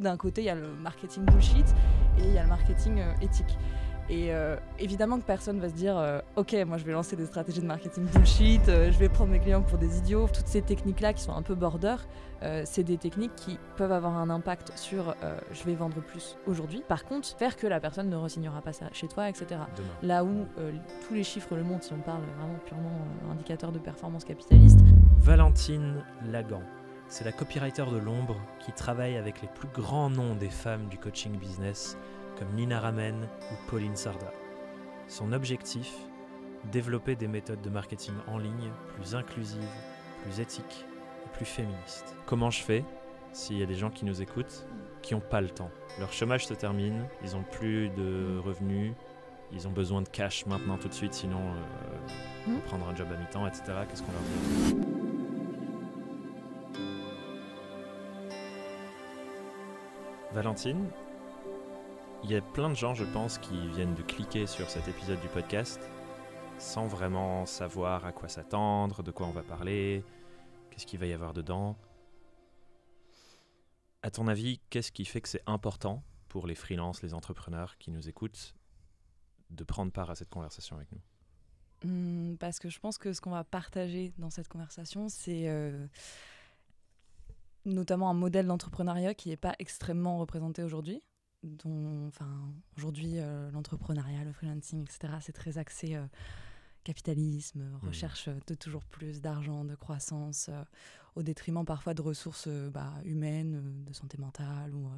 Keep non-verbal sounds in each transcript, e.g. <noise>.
d'un côté, il y a le marketing bullshit et il y a le marketing euh, éthique. Et euh, évidemment que personne va se dire euh, Ok, moi je vais lancer des stratégies de marketing bullshit, je vais prendre mes clients pour des idiots. Toutes ces techniques-là qui sont un peu border, c'est des techniques qui peuvent avoir un impact sur je vais vendre plus aujourd'hui. Par contre, faire que la personne ne resignera pas ça chez toi, etc. Là où tous les chiffres le montrent, si on parle vraiment purement indicateur de performance capitaliste. Valentine Lagan. C'est la copywriter de l'ombre qui travaille avec les plus grands noms des femmes du coaching business, comme Nina Ramen ou Pauline Sarda. Son objectif Développer des méthodes de marketing en ligne plus inclusives, plus éthiques et plus féministes. Comment je fais s'il y a des gens qui nous écoutent qui n'ont pas le temps Leur chômage se termine, ils n'ont plus de revenus, ils ont besoin de cash maintenant tout de suite, sinon euh, mmh. prendre un job à mi-temps, etc. Qu'est-ce qu'on leur dit Valentine, il y a plein de gens, je pense, qui viennent de cliquer sur cet épisode du podcast sans vraiment savoir à quoi s'attendre, de quoi on va parler, qu'est-ce qu'il va y avoir dedans. À ton avis, qu'est-ce qui fait que c'est important pour les freelances, les entrepreneurs qui nous écoutent, de prendre part à cette conversation avec nous hmm, Parce que je pense que ce qu'on va partager dans cette conversation, c'est euh, notamment un modèle d'entrepreneuriat qui n'est pas extrêmement représenté aujourd'hui. Enfin, aujourd'hui, euh, l'entrepreneuriat, le freelancing, etc., c'est très axé euh, capitalisme, mmh. recherche euh, de toujours plus d'argent, de croissance, au détriment parfois de ressources bah, humaines, de santé mentale ou,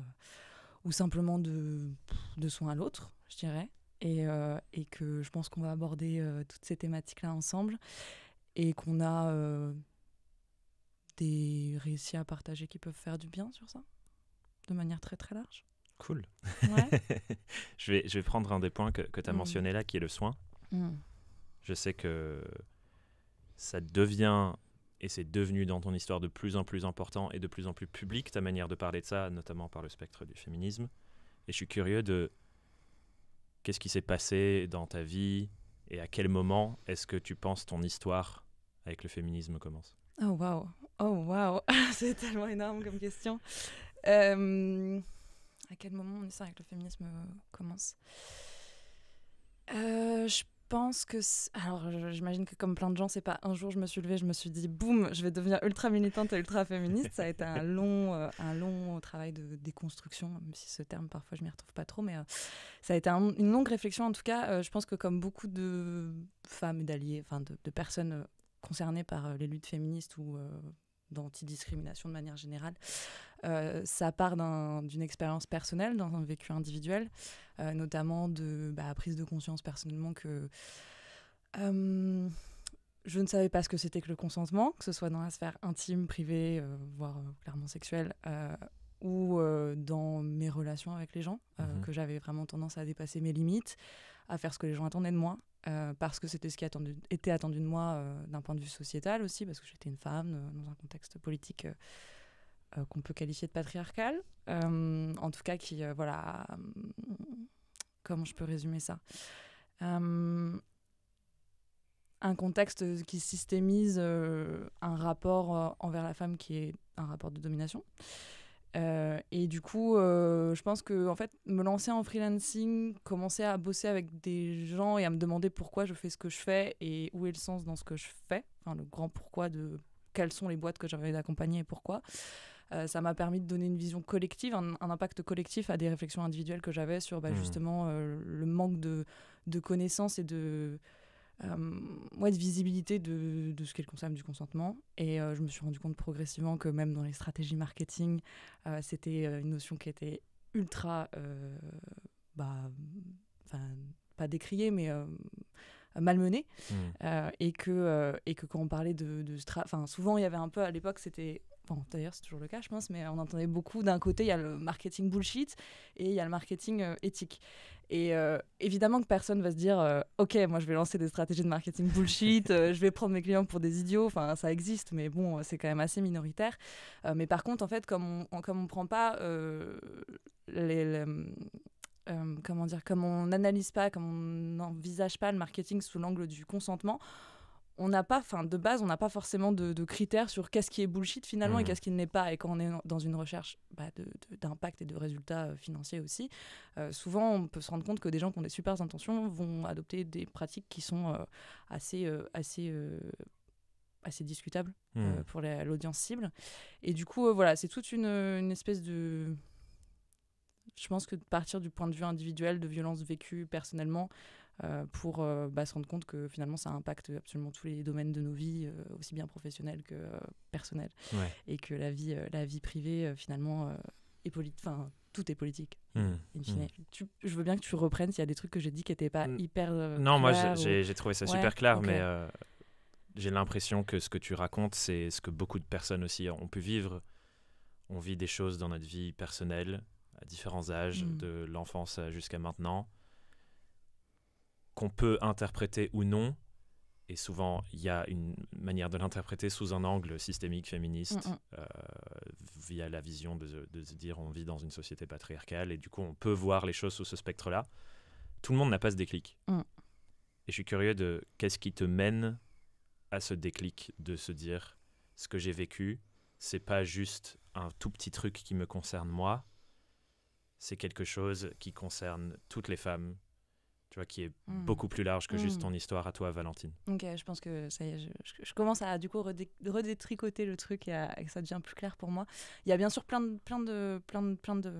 ou simplement de, de soins à l'autre, je dirais. Et, et, que je pense qu'on va aborder toutes ces thématiques-là ensemble et qu'on a des récits à partager qui peuvent faire du bien sur ça, de manière très très large. Cool. <laughs> je, vais, je vais prendre un des points que, que tu as mhm. mentionné là, qui est le soin. Mhm. Je sais que ça devient, et c'est devenu dans ton histoire de plus en plus important et de plus en plus public, ta manière de parler de ça, notamment par le spectre du féminisme. Et je suis curieux de qu'est-ce qui s'est passé dans ta vie et à quel moment est-ce que tu penses ton histoire avec le féminisme commence Oh waouh Oh wow, <laughs> c'est tellement énorme comme question. Euh, à quel moment on ça avec le féminisme euh, commence euh, Je pense que alors j'imagine que comme plein de gens, c'est pas un jour je me suis levée, je me suis dit boum, je vais devenir ultra militante et ultra féministe. ça a été un long, un long travail de déconstruction, même si ce terme parfois je m'y retrouve pas trop, mais ça a été une longue réflexion. En tout cas, je pense que comme beaucoup de femmes et d'alliés, enfin de, personnes concernées par les luttes féministes ou d'antidiscrimination de manière générale. Euh, ça part d'une expérience personnelle, dans un vécu individuel, euh, notamment de bah, prise de conscience personnellement que euh, je ne savais pas ce que c'était que le consentement, que ce soit dans la sphère intime, privée, voire clairement sexuelle, ou dans mes relations avec les gens, mhm. que j'avais vraiment tendance à dépasser mes limites, à faire ce que les gens attendaient de moi, euh, parce que c'était ce qui était attendu de moi euh, d'un point de vue sociétal aussi, parce que j'étais une femme euh, dans un contexte politique qu'on peut qualifier de patriarcal, en tout cas qui, voilà, comment je peux résumer ça un contexte qui systémise un rapport envers la femme qui est un rapport de domination, euh, et du coup, euh, je pense que en fait, me lancer en freelancing, commencer à bosser avec des gens et à me demander pourquoi je fais ce que je fais et où est le sens dans ce que je fais, enfin, le grand pourquoi de quelles sont les boîtes que j'avais d'accompagner et pourquoi. Euh, ça m'a permis de donner une vision collective, un, impact collectif à des réflexions individuelles que j'avais sur bah, mmh. justement le manque de, de connaissances et de, euh, moi, de visibilité de, de ce qu'elle concerne du consentement. Et euh, je me suis rendu compte progressivement que même dans les stratégies marketing, euh, c'était une notion qui était ultra, bah, pas décriée, mais malmenée. Hmm. et, que, et que quand on parlait de... enfin, souvent, il y avait un peu, à l'époque, c'était... bon d'ailleurs, c'est toujours le cas, je pense, mais on entendait beaucoup. D'un côté, il y a le marketing bullshit et il y a le marketing éthique. Et euh, évidemment que personne va se dire euh, Ok, moi je vais lancer des stratégies de marketing bullshit, euh, je vais prendre mes clients pour des idiots. Enfin, ça existe, mais bon, c'est quand même assez minoritaire. mais par contre, en fait, comme comme on prend pas les, comment dire, comme on n'analyse pas, comme on n'envisage pas le marketing sous l'angle du consentement, on n'a pas, enfin de base, on n'a pas forcément de, critères sur qu'est-ce qui est bullshit finalement et mmh. qu'est-ce qui ne l'est pas. Et quand on est dans une recherche bah, d'impact et de résultats euh, financiers aussi, euh, souvent on peut se rendre compte que des gens qui ont des super intentions vont adopter des pratiques qui sont euh, assez, assez, assez discutables mmh. pour l'audience cible. Et du coup, voilà, c'est toute une, espèce de je pense que de partir du point de vue individuel, de violence vécue personnellement, euh, pour euh, bah, se rendre compte que finalement ça impacte absolument tous les domaines de nos vies, euh, aussi bien professionnels que personnels et que la vie, la vie privée finalement est politique tout est politique. Hmm. Hmm. je veux bien que tu reprennes s'il y a des trucs que j'ai dit qui n'étaient pas hmm. hyper. non, moi j'ai trouvé ça super clair, mais j'ai l'impression que ce que tu racontes, c'est ce que beaucoup de personnes aussi ont pu vivre. On vit des choses dans notre vie personnelle, à différents âges, de l'enfance jusqu'à maintenant qu'on peut interpréter ou non. Et souvent, il y a une manière de l'interpréter sous un angle systémique féministe, euh, via la vision de, se dire on vit dans une société patriarcale, et du coup, on peut voir les choses sous ce spectre-là. Tout le monde n'a pas ce déclic. Mm. Et je suis curieux de qu'est-ce qui te mène à ce déclic de se dire ce que j'ai vécu, c'est pas juste un tout petit truc qui me concerne moi, c'est quelque chose qui concerne toutes les femmes, tu vois, qui est hmm. beaucoup plus large que juste hmm. ton histoire à toi, Valentine. Ok, je pense que ça y est, je, commence à du coup redé redétricoter le truc et, ça devient plus clair pour moi. Il y a bien sûr plein plein de, plein de, plein de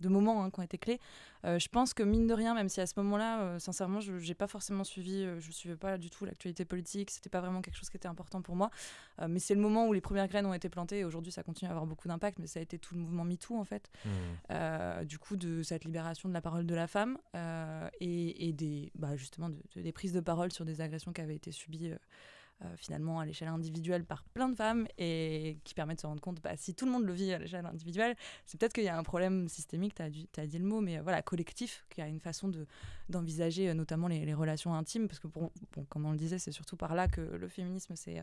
de moments hein, qui ont été clés. Euh, je pense que mine de rien, même si à ce moment-là, euh, sincèrement, je n'ai pas forcément suivi, euh, je ne suivais pas du tout l'actualité politique, c'était pas vraiment quelque chose qui était important pour moi. mais c'est le moment où les premières graines ont été plantées. Et aujourd'hui, ça continue à avoir beaucoup d'impact, mais ça a été tout le mouvement MeToo en fait, mmh. du coup de cette libération de la parole de la femme et, des, bah, justement des prises de parole sur des agressions qui avaient été subies euh, finalement à l'échelle individuelle par plein de femmes et qui permet de se rendre compte, bah, si tout le monde le vit à l'échelle individuelle, c'est peut-être qu'il y a un problème systémique, tu as, as, dit le mot, mais euh, voilà, collectif, qu'il y a une façon d'envisager de, d'envisager euh, notamment les, relations intimes, parce que bon, comme on le disait, c'est surtout par là que le féminisme s'est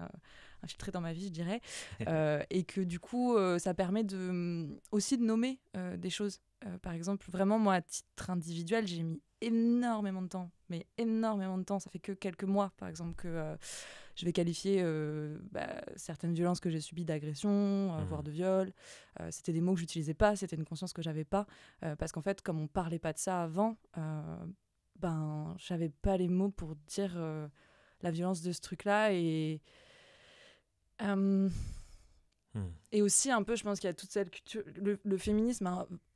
infiltré dans ma vie, je dirais, <laughs> et que du coup, ça permet de, mm, aussi de nommer des choses. par exemple, vraiment, moi, à titre individuel, j'ai mis énormément de temps, mais énormément de temps. Ça fait que quelques mois, par exemple, que je vais qualifier euh, bah, certaines violences que j'ai subies d'agression, euh, mmh. voire de viol. Euh, c'était des mots que j'utilisais pas, c'était une conscience que j'avais pas, parce qu'en fait, comme on parlait pas de ça avant, ben, j'avais pas les mots pour dire la violence de ce truc-là et Hmm. Et aussi, un peu, je pense qu'il y a toute cette culture. Le, féminisme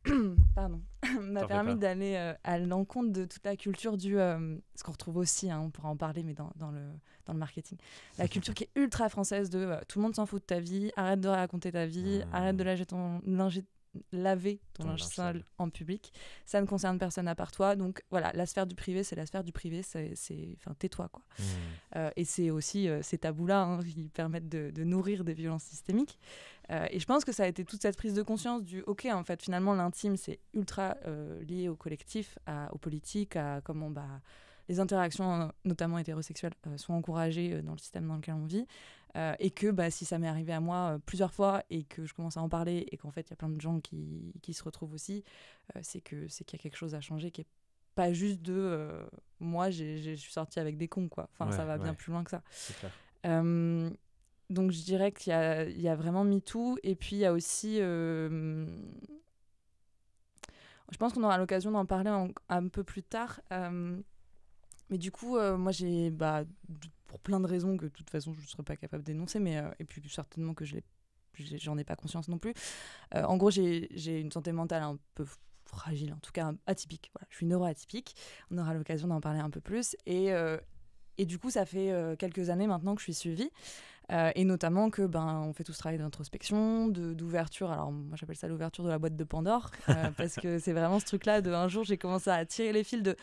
<coughs> pardon, <coughs> m'a permis d'aller euh, à l'encontre de toute la culture du. Euh, ce qu'on retrouve aussi, hein, on pourra en parler, mais dans, dans, le, dans le marketing. La culture qui est ultra française de euh, tout le monde s'en fout de ta vie, arrête de raconter ta vie, ah. arrête de lâcher ton, laver ton, linge, sale en public. Ça ne concerne personne à part toi. Donc voilà, la sphère du privé, c'est la sphère du privé. C'est, enfin, tais-toi quoi. Hmm. Euh, et c'est aussi euh, ces tabous-là hein, qui permettent de, nourrir des violences systémiques. Euh, et je pense que ça a été toute cette prise de conscience du OK, en fait, finalement, l'intime, c'est ultra lié au collectif, à, aux politiques, à comment bah les interactions, notamment hétérosexuelles, sont encouragées dans le système dans lequel on vit. Euh, et que bah, si ça m'est arrivé à moi euh, plusieurs fois et que je commence à en parler et qu'en fait il y a plein de gens qui, qui se retrouvent aussi, euh, c'est que c'est qu'il y a quelque chose à changer qui est pas juste de moi je suis sortie avec des cons quoi. Enfin ça va bien plus loin que ça. donc je dirais qu'il y, y a, vraiment MeToo et puis il y a aussi je pense qu'on aura l'occasion d'en parler un peu plus tard. mais du coup, moi j'ai bah, pour plein de raisons que de toute façon je ne serais pas capable d'énoncer, mais euh, et puis certainement que je j'en ai pas conscience non plus. Euh, en gros, j'ai une santé mentale un peu fragile, en tout cas atypique. je suis neuroatypique. On aura l'occasion d'en parler un peu plus. Et, euh, et du coup, ça fait quelques années maintenant que je suis suivie. et notamment que ben on fait tout ce travail d'introspection, d'ouverture. Alors moi j'appelle ça l'ouverture de la boîte de Pandore <laughs> parce que c'est vraiment ce truc-là de un jour j'ai commencé à tirer les fils de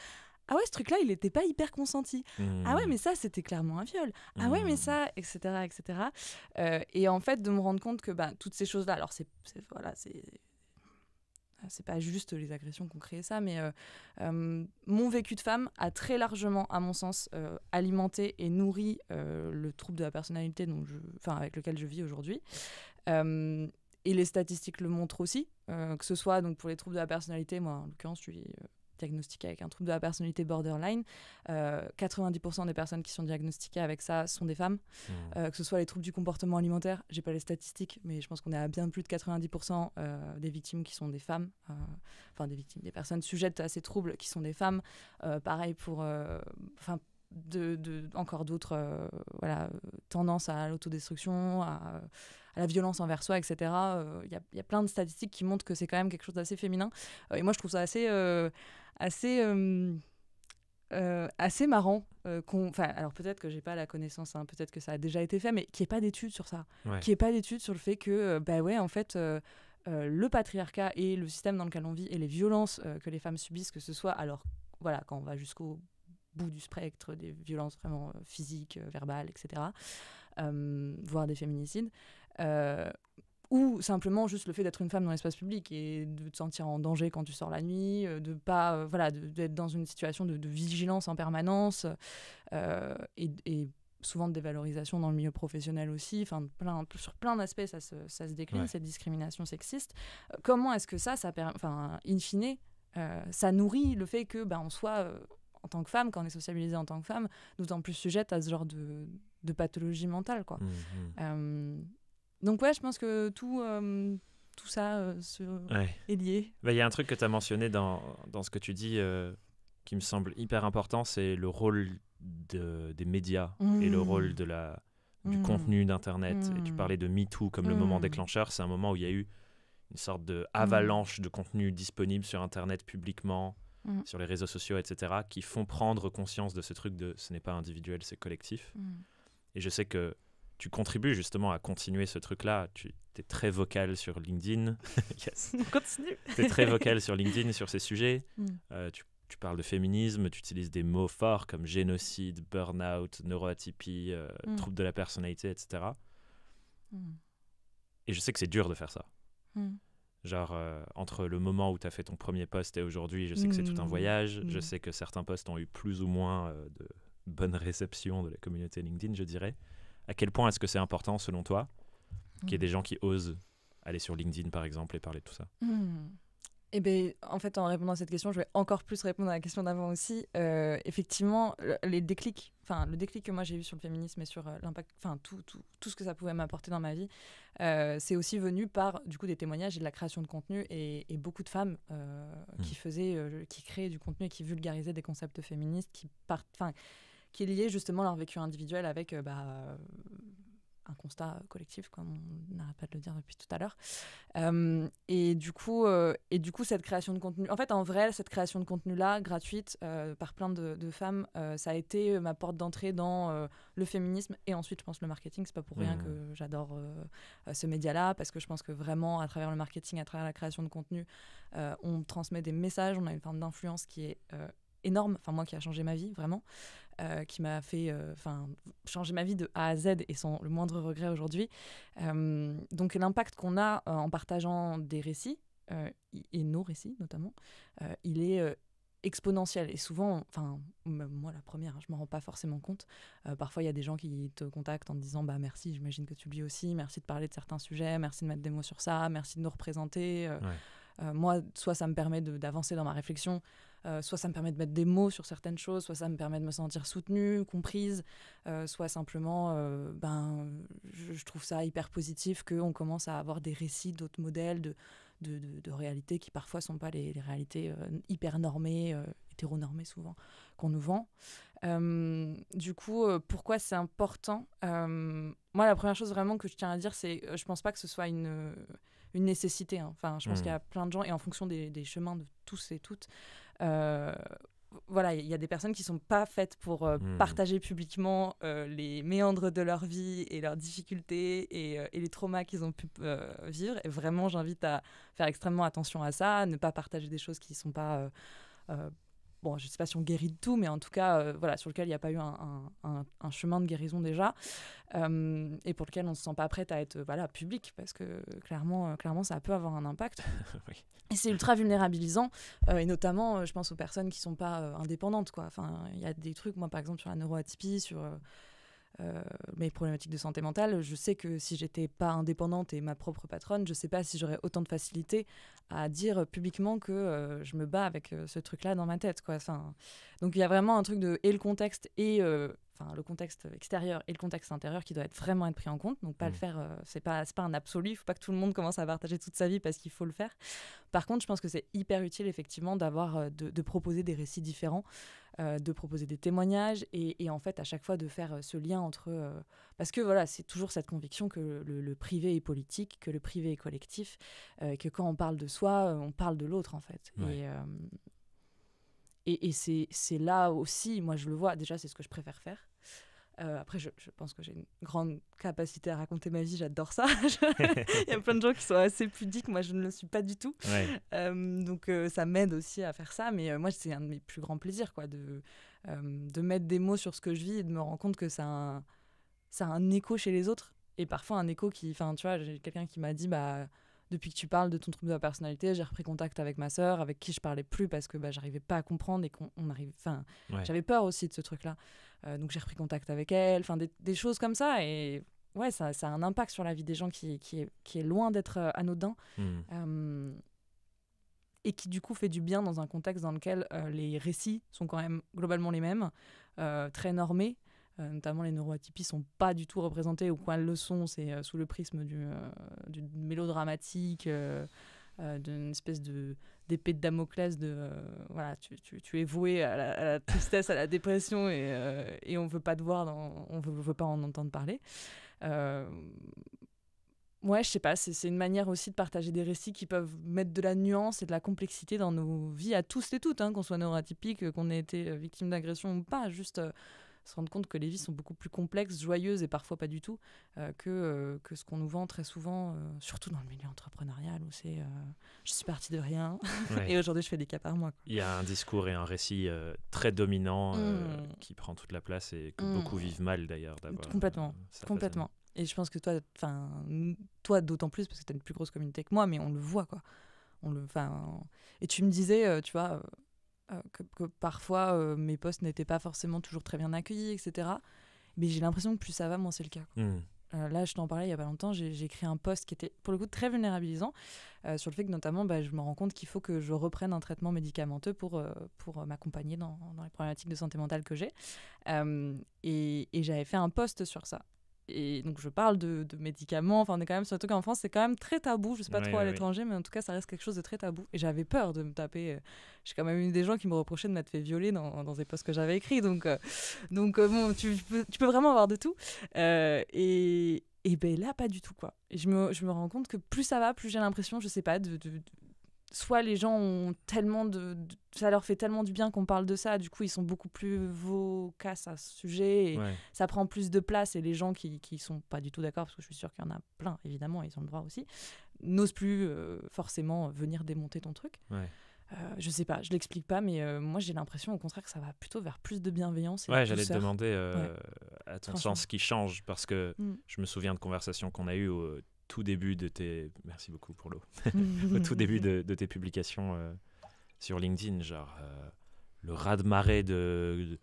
ah ouais, ce truc-là, il n'était pas hyper consenti. Ah ouais, hmm. mais ça, c'était clairement un viol. Ah ouais, mais hmm. ça, etc., etc. Euh, et en fait, de me rendre compte que bah, toutes ces choses-là, alors c'est, voilà, c'est, c'est pas juste les agressions qui ont créé ça, mais euh, euh, mon vécu de femme a très largement, à mon sens, alimenté et nourri le trouble de la personnalité, dont je, enfin, avec lequel je vis aujourd'hui et les statistiques le montrent aussi, que ce soit donc pour les troubles de la personnalité, moi en l'occurrence je suis diagnostiquée avec un trouble de la personnalité borderline. 90% euh, des personnes qui sont diagnostiquées avec ça sont des femmes, mmh. euh, que ce soit les troubles du comportement alimentaire. J'ai pas les statistiques, mais je pense qu'on est à bien plus de 90% euh, des victimes qui sont des femmes, enfin des victimes, des personnes sujettes à ces troubles qui sont des femmes. pareil pour, enfin. De, encore d'autres voilà, tendances à l'autodestruction, à, la violence envers soi, etc. Il y, a, y, a plein de statistiques qui montrent que c'est quand même quelque chose d'assez féminin. et moi, je trouve ça assez assez, euh, euh, assez marrant. Euh, enfin, alors peut-être que j'ai pas la connaissance, hein, peut-être que ça a déjà été fait, mais qu'il n'y ait pas d'études sur ça. Qu'il n'y ait pas d'études sur le fait que, bah ouais, en fait. le patriarcat et le système dans lequel on vit et les violences que les femmes subissent, que ce soit alors voilà quand on va jusqu'au bout du spectre des violences vraiment physiques, verbales, etc., voire des féminicides, ou simplement juste le fait d'être une femme dans l'espace public et de te sentir en danger quand tu sors la nuit, euh, de pas euh, voilà d'être dans une situation de, vigilance en permanence euh, et, souvent de dévalorisation dans le milieu professionnel aussi, enfin plein, sur plein d'aspects ça se, décline cette discrimination sexiste. Comment est-ce que ça, ça enfin in fine, ça nourrit le fait que ben on soit en tant que femme, quand on est sociabilisé en tant que femme, d'autant plus sujette à ce genre de, pathologie mentale. Quoi. Mmh, mmh. Donc ouais, je pense que tout, euh, tout ça euh, est lié. Bah, il y a un truc que tu as mentionné dans, dans, ce que tu dis euh, qui me semble hyper important, c'est le rôle de, des médias et le mmh. rôle de la, du mmh. contenu d'Internet. Et tu mmh. parlais de MeToo comme le moment déclencheur, c'est un moment où il y a eu une sorte de avalanche de contenu disponible sur Internet publiquement, sur les réseaux sociaux, etc., qui font prendre conscience de ce truc de ce n'est pas individuel, c'est collectif. Et je sais que tu contribues justement à continuer ce truc-là. Tu es très vocal sur LinkedIn. <laughs> yes. On continue. tu es très vocal sur LinkedIn sur ces sujets. <laughs> Mm. Euh, tu, parles de féminisme, tu utilises des mots forts comme génocide, burn-out, neuroatypie, euh, mm. trouble de la personnalité, etc. Mm. Et je sais que c'est dur de faire ça. Genre, euh, entre le moment où tu as fait ton premier poste et aujourd'hui, je sais que c'est tout un voyage. Je sais que certains posts ont eu plus ou moins de bonne réception de la communauté LinkedIn, je dirais à quel point est-ce que c'est important selon toi qu'il y ait hmm. des gens qui osent aller sur LinkedIn par exemple et parler de tout ça hmm. eh bien, en fait, en répondant à cette question, je vais encore plus répondre à la question d'avant aussi. Euh, effectivement, le, les déclics, enfin, le déclic que moi j'ai eu sur le féminisme et sur euh, l'impact, enfin, tout, tout, tout, ce que ça pouvait m'apporter dans ma vie, euh, c'est aussi venu par, du coup, des témoignages et de la création de contenu et, beaucoup de femmes hmm. qui faisaient, qui créaient du contenu et qui vulgarisaient des concepts féministes, qui partent, enfin, qui est lié justement à leur vécu individuel avec euh, bah, euh, un constat collectif, comme on n'arrête pas de le dire depuis tout à l'heure. Euh, et, du coup, et du coup, cette création de contenu, en fait, en vrai, cette création de contenu-là, gratuite, par plein de, femmes, ça a été ma porte d'entrée dans le féminisme et ensuite, je pense, le marketing. C'est pas pour rien mmh. que j'adore ce média-là, parce que je pense que vraiment, à travers le marketing, à travers la création de contenu, on transmet des messages, on a une forme d'influence qui est énorme, enfin moi qui a changé ma vie vraiment, euh, qui m'a fait euh, enfin changer ma vie de A à Z et sans le moindre regret aujourd'hui. Euh, donc l'impact qu'on a en partageant des récits, et nos récits notamment, il est exponentiel. Et souvent, enfin, moi la première, hein, je m'en rends pas forcément compte. parfois, il y a des gens qui te contactent en te disant bah merci, j'imagine que tu lis aussi, merci de parler de certains sujets, merci de mettre des mots sur ça, merci de nous représenter. moi, soit ça me permet d'avancer dans ma réflexion, euh, soit ça me permet de mettre des mots sur certaines choses, soit ça me permet de me sentir soutenue, comprise, euh, soit simplement, euh, ben, je, trouve ça hyper positif qu'on commence à avoir des récits d'autres modèles de, de, de, réalités qui parfois sont pas les, réalités hyper normées, hétéronormées souvent, qu'on nous vend. du coup, pourquoi c'est important Moi, la première chose vraiment que je tiens à dire, c'est je pense pas que ce soit une une nécessité. Hein. Enfin, je pense mmh. qu'il y a plein de gens, et en fonction des chemins de tous et toutes, euh, voilà, il y a des personnes qui sont pas faites pour euh, hmm. partager publiquement euh, les méandres de leur vie et leurs difficultés et, et les traumas qu'ils ont pu vivre. Et vraiment, j'invite à faire extrêmement attention à ça, ne pas partager des choses qui ne sont pas bon, je ne sais pas si on guérit de tout, mais en tout cas, euh, voilà, sur lequel il n'y a pas eu un, un, chemin de guérison déjà, euh, et pour lequel on ne se sent pas prête à être voilà, public, parce que clairement, euh, clairement, ça peut avoir un impact. <laughs> Et c'est ultra vulnérabilisant, et notamment, je pense aux personnes qui ne sont pas indépendantes. Quoi. Enfin, il y a des trucs, moi par exemple, sur la neuroatypie, sur euh, mes problématiques de santé mentale, je sais que si j'étais pas indépendante et ma propre patronne, je sais pas si j'aurais autant de facilité à dire publiquement que euh, je me bats avec euh, ce truc-là dans ma tête. Quoi. Enfin, donc il y a vraiment un truc de et le contexte et le contexte extérieur et le contexte intérieur qui doit être vraiment être pris en compte. Donc pas le mm. faire, euh, c'est pas pas un absolu. Il faut pas que tout le monde commence à partager toute sa vie parce qu'il faut le faire. Par contre, je pense que c'est hyper utile effectivement d'avoir euh, de, proposer des récits différents, euh, de proposer des témoignages et, en fait à chaque fois de faire ce lien entre parce que voilà c'est toujours cette conviction que le, privé est politique, que le privé est collectif, que quand on parle de soi, on parle de l'autre en fait. Et, et, c'est là aussi, moi je le vois, déjà c'est ce que je préfère faire. Euh, après, je, pense que j'ai une grande capacité à raconter ma vie, j'adore ça. <laughs> Il y a plein de gens qui sont assez pudiques, moi je ne le suis pas du tout. Euh, donc euh, ça m'aide aussi à faire ça, mais moi c'est un de mes plus grands plaisirs, quoi, de, de mettre des mots sur ce que je vis et de me rendre compte que ça a un, ça a un écho chez les autres. Et parfois un écho qui, enfin tu vois, j'ai quelqu'un qui m'a dit, bah depuis que tu parles de ton trouble de la personnalité, j'ai repris contact avec ma sœur, avec qui je parlais plus parce que bah, j'arrivais pas à comprendre et qu'on arrive. Enfin, j'avais peur aussi de ce truc-là. Euh, donc j'ai repris contact avec elle, enfin des, choses comme ça. Et ouais, ça, a un impact sur la vie des gens qui, qui, est, qui est loin d'être euh, anodin. Hmm. Euh, et qui du coup fait du bien dans un contexte dans lequel les récits sont quand même globalement les mêmes, très normés. Euh, notamment les neuroatypies sont pas du tout représentées au coin de leçon, c'est euh, sous le prisme du, euh, du mélodramatique, d'une espèce de d'épée de Damoclès de voilà, tu, tu, es voué à la, tristesse, à la dépression et, et on veut pas te voir, on veut, pas en entendre parler. Ouais, je sais pas, c'est une manière aussi de partager des récits qui peuvent mettre de la nuance et de la complexité dans nos vies à tous et toutes, hein, qu'on soit neuroatypique, qu'on ait été victime d'agression ou pas, juste se rendre compte que les vies sont beaucoup plus complexes, joyeuses et parfois pas du tout euh, que, euh, que ce qu'on nous vend très souvent, euh, surtout dans le milieu entrepreneurial où c'est je suis partie de rien <laughs> et aujourd'hui je fais des cas par mois. Il y a un discours et un récit très dominant mmh. qui prend toute la place et que mmh. beaucoup vivent mal d'ailleurs d'abord. Complètement, complètement. Et je pense que toi, toi d'autant plus parce que tu as une plus grosse communauté que moi, mais on le voit quoi. On le, et tu me disais, tu vois, euh, que, parfois euh, mes postes n'étaient pas forcément toujours très bien accueillis, etc. Mais j'ai l'impression que plus ça va, moins c'est le cas. Hmm. Euh, là, je t'en parlais il n'y a pas longtemps, j'ai créé un poste qui était pour le coup très vulnérabilisant sur le fait que notamment, bah, je me rends compte qu'il faut que je reprenne un traitement médicamenteux pour, pour m'accompagner dans, dans, les problématiques de santé mentale que j'ai. et, et j'avais fait un poste sur ça et donc je parle de, de, médicaments, enfin on est quand même sur un truc en France, c'est quand même très tabou, je sais pas trop à l'étranger, mais en tout cas ça reste quelque chose de très tabou. Et j'avais peur de me taper, euh, j'ai quand même eu des gens qui me reprochaient de m'être fait violer dans, dans des posts que j'avais écrits, donc, euh, donc euh, bon, tu, peux, tu, peux, vraiment avoir de tout. et, et ben là, pas du tout quoi. Et je me, je me rends compte que plus ça va, plus j'ai l'impression, je sais pas, de soit les gens ont tellement de, ça leur fait tellement du bien qu'on parle de ça du coup ils sont beaucoup plus vocaux à ce sujet ça prend plus de place et les gens qui qui sont pas du tout d'accord parce que je suis sûre qu'il y en a plein évidemment ils ont le droit aussi n'osent plus euh, forcément venir démonter ton truc Je euh, ne je sais pas, je l'explique pas, mais euh, moi j'ai l'impression au contraire que ça va plutôt vers plus de bienveillance. ouais, j'allais te demander à ton sens qui change parce que mm. je me souviens de conversations qu'on a eues tout début de tes. Merci beaucoup pour l'eau. <laughs> au tout début de, de tes publications euh, sur LinkedIn, genre euh, le raz-de-marée de,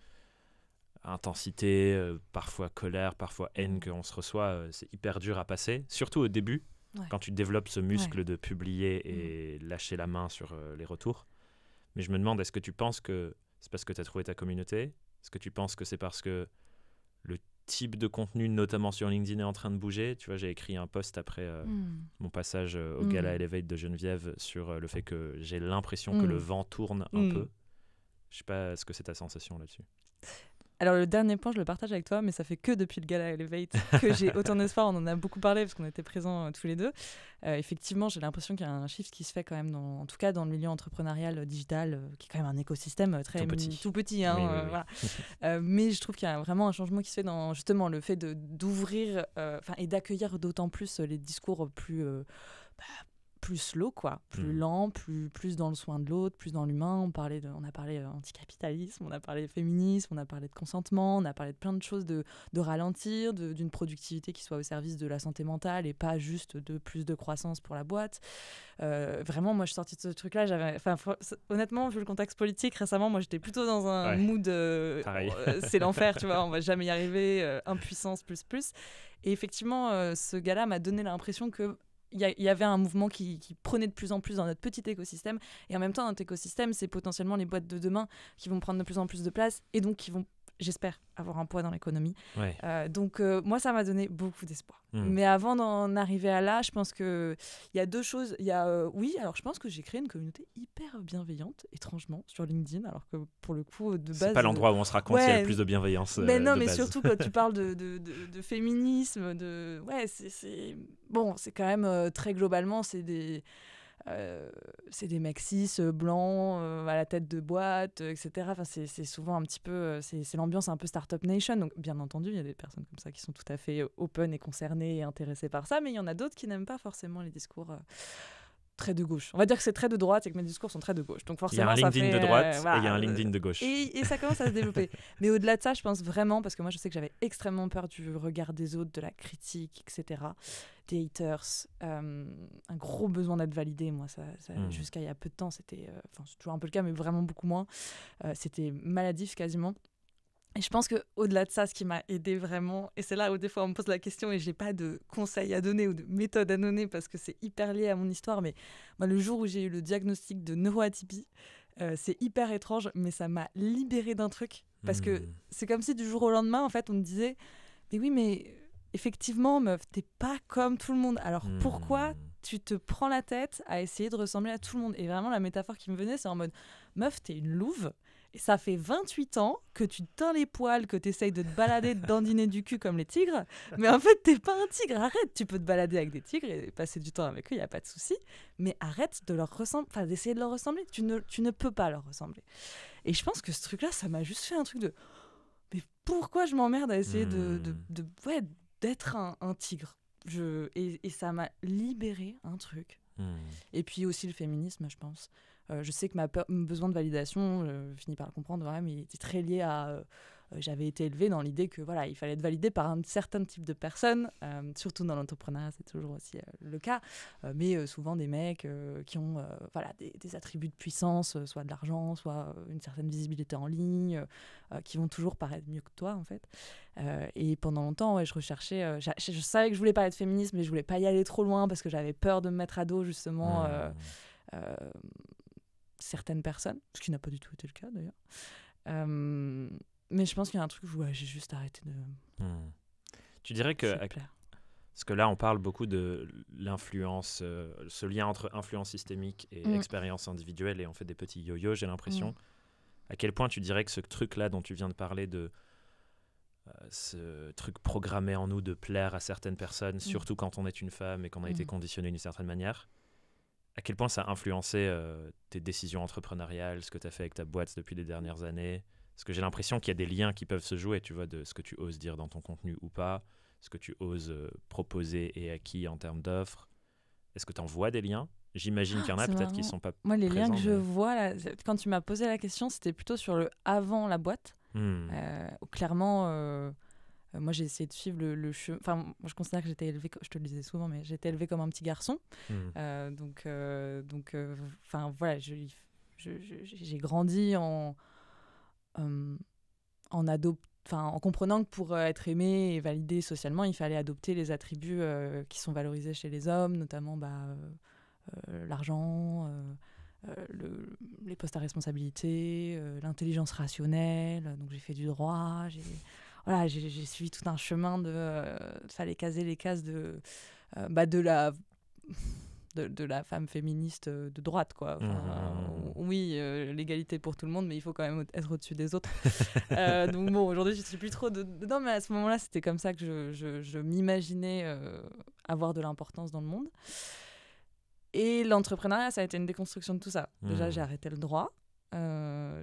intensité, euh, parfois colère, parfois haine mm. qu'on se reçoit, c'est hyper dur à passer, surtout au début, quand tu développes ce muscle de publier mm. et lâcher la main sur les retours. Mais je me demande, est-ce que tu penses que c'est parce que tu as trouvé ta communauté Est-ce que tu penses que c'est parce que le type de contenu, notamment sur LinkedIn, est en train de bouger. Tu vois, j'ai écrit un post après euh, hmm. mon passage euh, au hmm. Gala Elevate de Geneviève sur euh, le fait que j'ai l'impression que le hmm. vent tourne un peu. Je sais pas ce que c'est ta sensation là-dessus. Alors le dernier point, je le partage avec toi, mais ça fait que depuis le gala Elevate que <laughs> j'ai autant d'espoir. On en a beaucoup parlé parce qu'on était présents euh, tous les deux. Euh, effectivement, j'ai l'impression qu'il y a un shift qui se fait quand même, dans, en tout cas dans le milieu entrepreneurial euh, digital, qui est quand même un écosystème très tout petit. Tout petit hein, <laughs> mais je trouve qu'il y a vraiment un changement qui se fait dans justement le fait d'ouvrir et d'accueillir d'autant plus les discours plus... Bah, plus slow, quoi, plus mm. lent, plus, plus dans le soin de l'autre, plus dans l'humain. On, parlait de, on a parlé euh, anticapitalisme, on a parlé féminisme, on a parlé de consentement, on a parlé de plein de choses, de, de ralentir, d'une productivité qui soit au service de la santé mentale et pas juste de plus de croissance pour la boîte. Euh, vraiment, moi, je suis sortie de ce truc-là. J'avais, honnêtement, vu le contexte politique récemment, moi, j'étais plutôt dans un mood euh, c'est l'enfer, tu vois, on va <laughs> jamais y arriver, impuissance, plus, plus. Et effectivement, ce gars-là m'a donné l'impression que il y, avait un mouvement qui, prenait de plus en plus dans notre petit écosystème. Et en même temps, notre écosystème, c'est potentiellement les boîtes de demain qui vont prendre de plus en plus de place et donc qui vont j'espère avoir un poids dans l'économie. Euh, donc euh, moi, ça m'a donné beaucoup d'espoir. Hmm. Mais avant d'en arriver à là, je pense qu'il y a deux choses. Il y a, euh, oui, alors je pense que j'ai créé une communauté hyper bienveillante, étrangement, sur LinkedIn, alors que pour le coup, de base... C'est pas l'endroit où on se raconte y a le plus de bienveillance. Mais non, mais surtout quand tu <laughs> parles de, de, de, de féminisme, de... Ouais, c'est... Bon, c'est quand même très globalement, c'est des... Euh, c'est des maxis euh, blancs euh, à la tête de boîte, etc. Enfin, c'est souvent un petit peu, c'est l'ambiance un peu startup nation. Donc, bien entendu, il y a des personnes comme ça qui sont tout à fait open et concernées et intéressées par ça, mais il y en a d'autres qui n'aiment pas forcément les discours très de gauche. On va dire que c'est très de droite et que mes discours sont très de gauche. Donc forcément, il y a un LinkedIn de droite euh, et il y a un LinkedIn de gauche. Et, ça <laughs> commence à se développer. Mais au-delà de ça, je pense vraiment, parce que moi je sais que j'avais extrêmement peur du regard des autres, de la critique, etc., des haters, euh, un gros besoin d'être validé. Moi, ça, hmm. jusqu'à il y a peu de temps, c'était, euh, enfin c'est toujours un peu le cas, mais vraiment beaucoup moins. c'était maladif quasiment. Et je pense que au-delà de ça, ce qui m'a aidé vraiment, et c'est là où des fois on me pose la question et j'ai pas de conseils à donner ou de méthode à donner parce que c'est hyper lié à mon histoire, mais le jour où j'ai eu le diagnostic de neuroatypie, euh, c'est hyper étrange, mais ça m'a libérée d'un truc parce que hmm. c'est comme si du jour au lendemain, en fait, on me disait, mais oui, mais effectivement, meuf, t'es pas comme tout le monde. Alors pourquoi hmm. tu te prends la tête à essayer de ressembler à tout le monde Et vraiment, la métaphore qui me venait, c'est en mode, meuf, t'es une louve ça fait 28 ans que tu teins les poils, que tu essayes de te balader, de <laughs> dandiner du cul comme les tigres. Mais en fait, t'es pas un tigre. Arrête, tu peux te balader avec des tigres et passer du temps avec eux, il n'y a pas de souci. Mais arrête de leur ressembler, enfin, d'essayer de leur ressembler. Tu ne, peux pas leur ressembler. Et je pense que ce truc-là, ça m'a juste fait un truc de. Mais pourquoi je m'emmerde à essayer de, hmm. de, d'être un, tigre je, et ça m'a libéré un truc. Hmm. Et puis aussi le féminisme, je pense. Euh, je sais que ma besoin de validation, je finis par le comprendre ouais mais il était très lié à. Euh, euh, j'avais été élevée dans l'idée que voilà, il fallait être validé par un certain type de personnes, surtout dans l'entrepreneuriat, c'est toujours aussi le cas, mais souvent des mecs qui ont voilà, des, attributs de puissance, soit de l'argent, soit une certaine visibilité en ligne, qui vont toujours paraître mieux que toi en fait. et pendant longtemps, je recherchais, je, savais que je voulais pas être féministe, mais je voulais pas y aller trop loin parce que j'avais peur de me mettre à dos justement certaines personnes, ce qui n'a pas du tout été le cas d'ailleurs. Euh, mais je pense qu'il y a un truc où j'ai juste arrêté de. Hmm. Tu dirais que. Parce que là, on parle beaucoup de l'influence, euh, ce lien entre influence systémique et mm. expérience individuelle, et on fait des petits yo-yo, j'ai l'impression. Mm. À quel point tu dirais que ce truc-là dont tu viens de parler, de euh, ce truc programmé en nous de plaire à certaines personnes, mm. surtout quand on est une femme et qu'on a été conditionné d'une certaine manière, à quel point ça a influencé euh, tes décisions entrepreneuriales, ce que tu as fait avec ta boîte depuis les dernières années Parce que j'ai l'impression qu'il y a des liens qui peuvent se jouer, tu vois, de ce que tu oses dire dans ton contenu ou pas, ce que tu oses euh, proposer et à qui en termes d'offres. Est-ce que tu en vois des liens J'imagine qu'il y en a ah, peut-être qui ne sont pas. Moi, les liens que je vois, quand tu m'as posé la question, c'était plutôt sur le avant la boîte. Hmm. Euh, clairement euh, moi, j'ai essayé de suivre le, chemin. Enfin, moi, je considère que j'étais élevée, je te le disais souvent, mais j'étais élevée comme un petit garçon. Mmh. Euh, donc, euh, donc, enfin, voilà voilà, j'ai grandi en en en comprenant que pour être aimé et validé socialement, il fallait adopter les attributs qui sont valorisés chez les hommes, notamment bah, l'argent, les postes à responsabilité, l'intelligence rationnelle. Donc j'ai fait du droit, j'ai j'ai suivi tout un chemin de. Euh, fallait caser les cases de, euh, bah de la. De, la femme féministe euh, de droite, quoi. Mmh. Oui, l'égalité pour tout le monde, mais il faut quand même être au-dessus des autres. <laughs> donc bon, aujourd'hui, je suis plus trop dedans, mais à ce moment-là, c'était comme ça que je, je, m'imaginais avoir de l'importance dans le monde. Et l'entrepreneuriat, ça a été une déconstruction de tout ça. Déjà, mmh. j'ai arrêté le droit.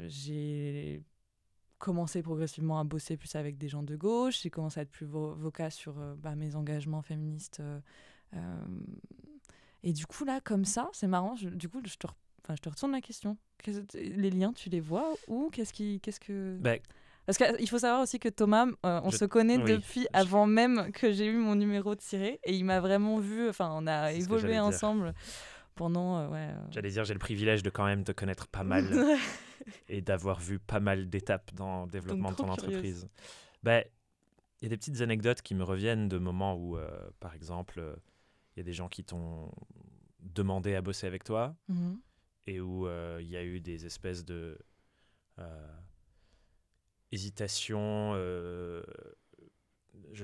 j'ai commencé progressivement à bosser plus avec des gens de gauche, j'ai commencé à être plus vocale vocal sur euh, bah, mes engagements féministes. Euh, euh, et du coup, là, comme ça, c'est marrant, je, du coup, je te, je te retourne la question. les liens, tu les vois ou qu'est-ce qui... Qu'est-ce que... Bah, parce qu'il faut savoir aussi que Thomas, on se connaît depuis avant même que j'ai eu mon numéro tiré et il m'a vraiment vu, enfin on a évolué ensemble pendant... Ouais, J'allais dire, j'ai le privilège de quand même te connaître pas mal. <laughs> et d'avoir vu pas mal d'étapes dans le développement de ton entreprise. Ben, il y a des petites anecdotes qui me reviennent de moments où, euh, par exemple, euh, il y a des gens qui t'ont demandé à bosser avec toi mhm. et où euh, il y a eu des espèces de hésitations. je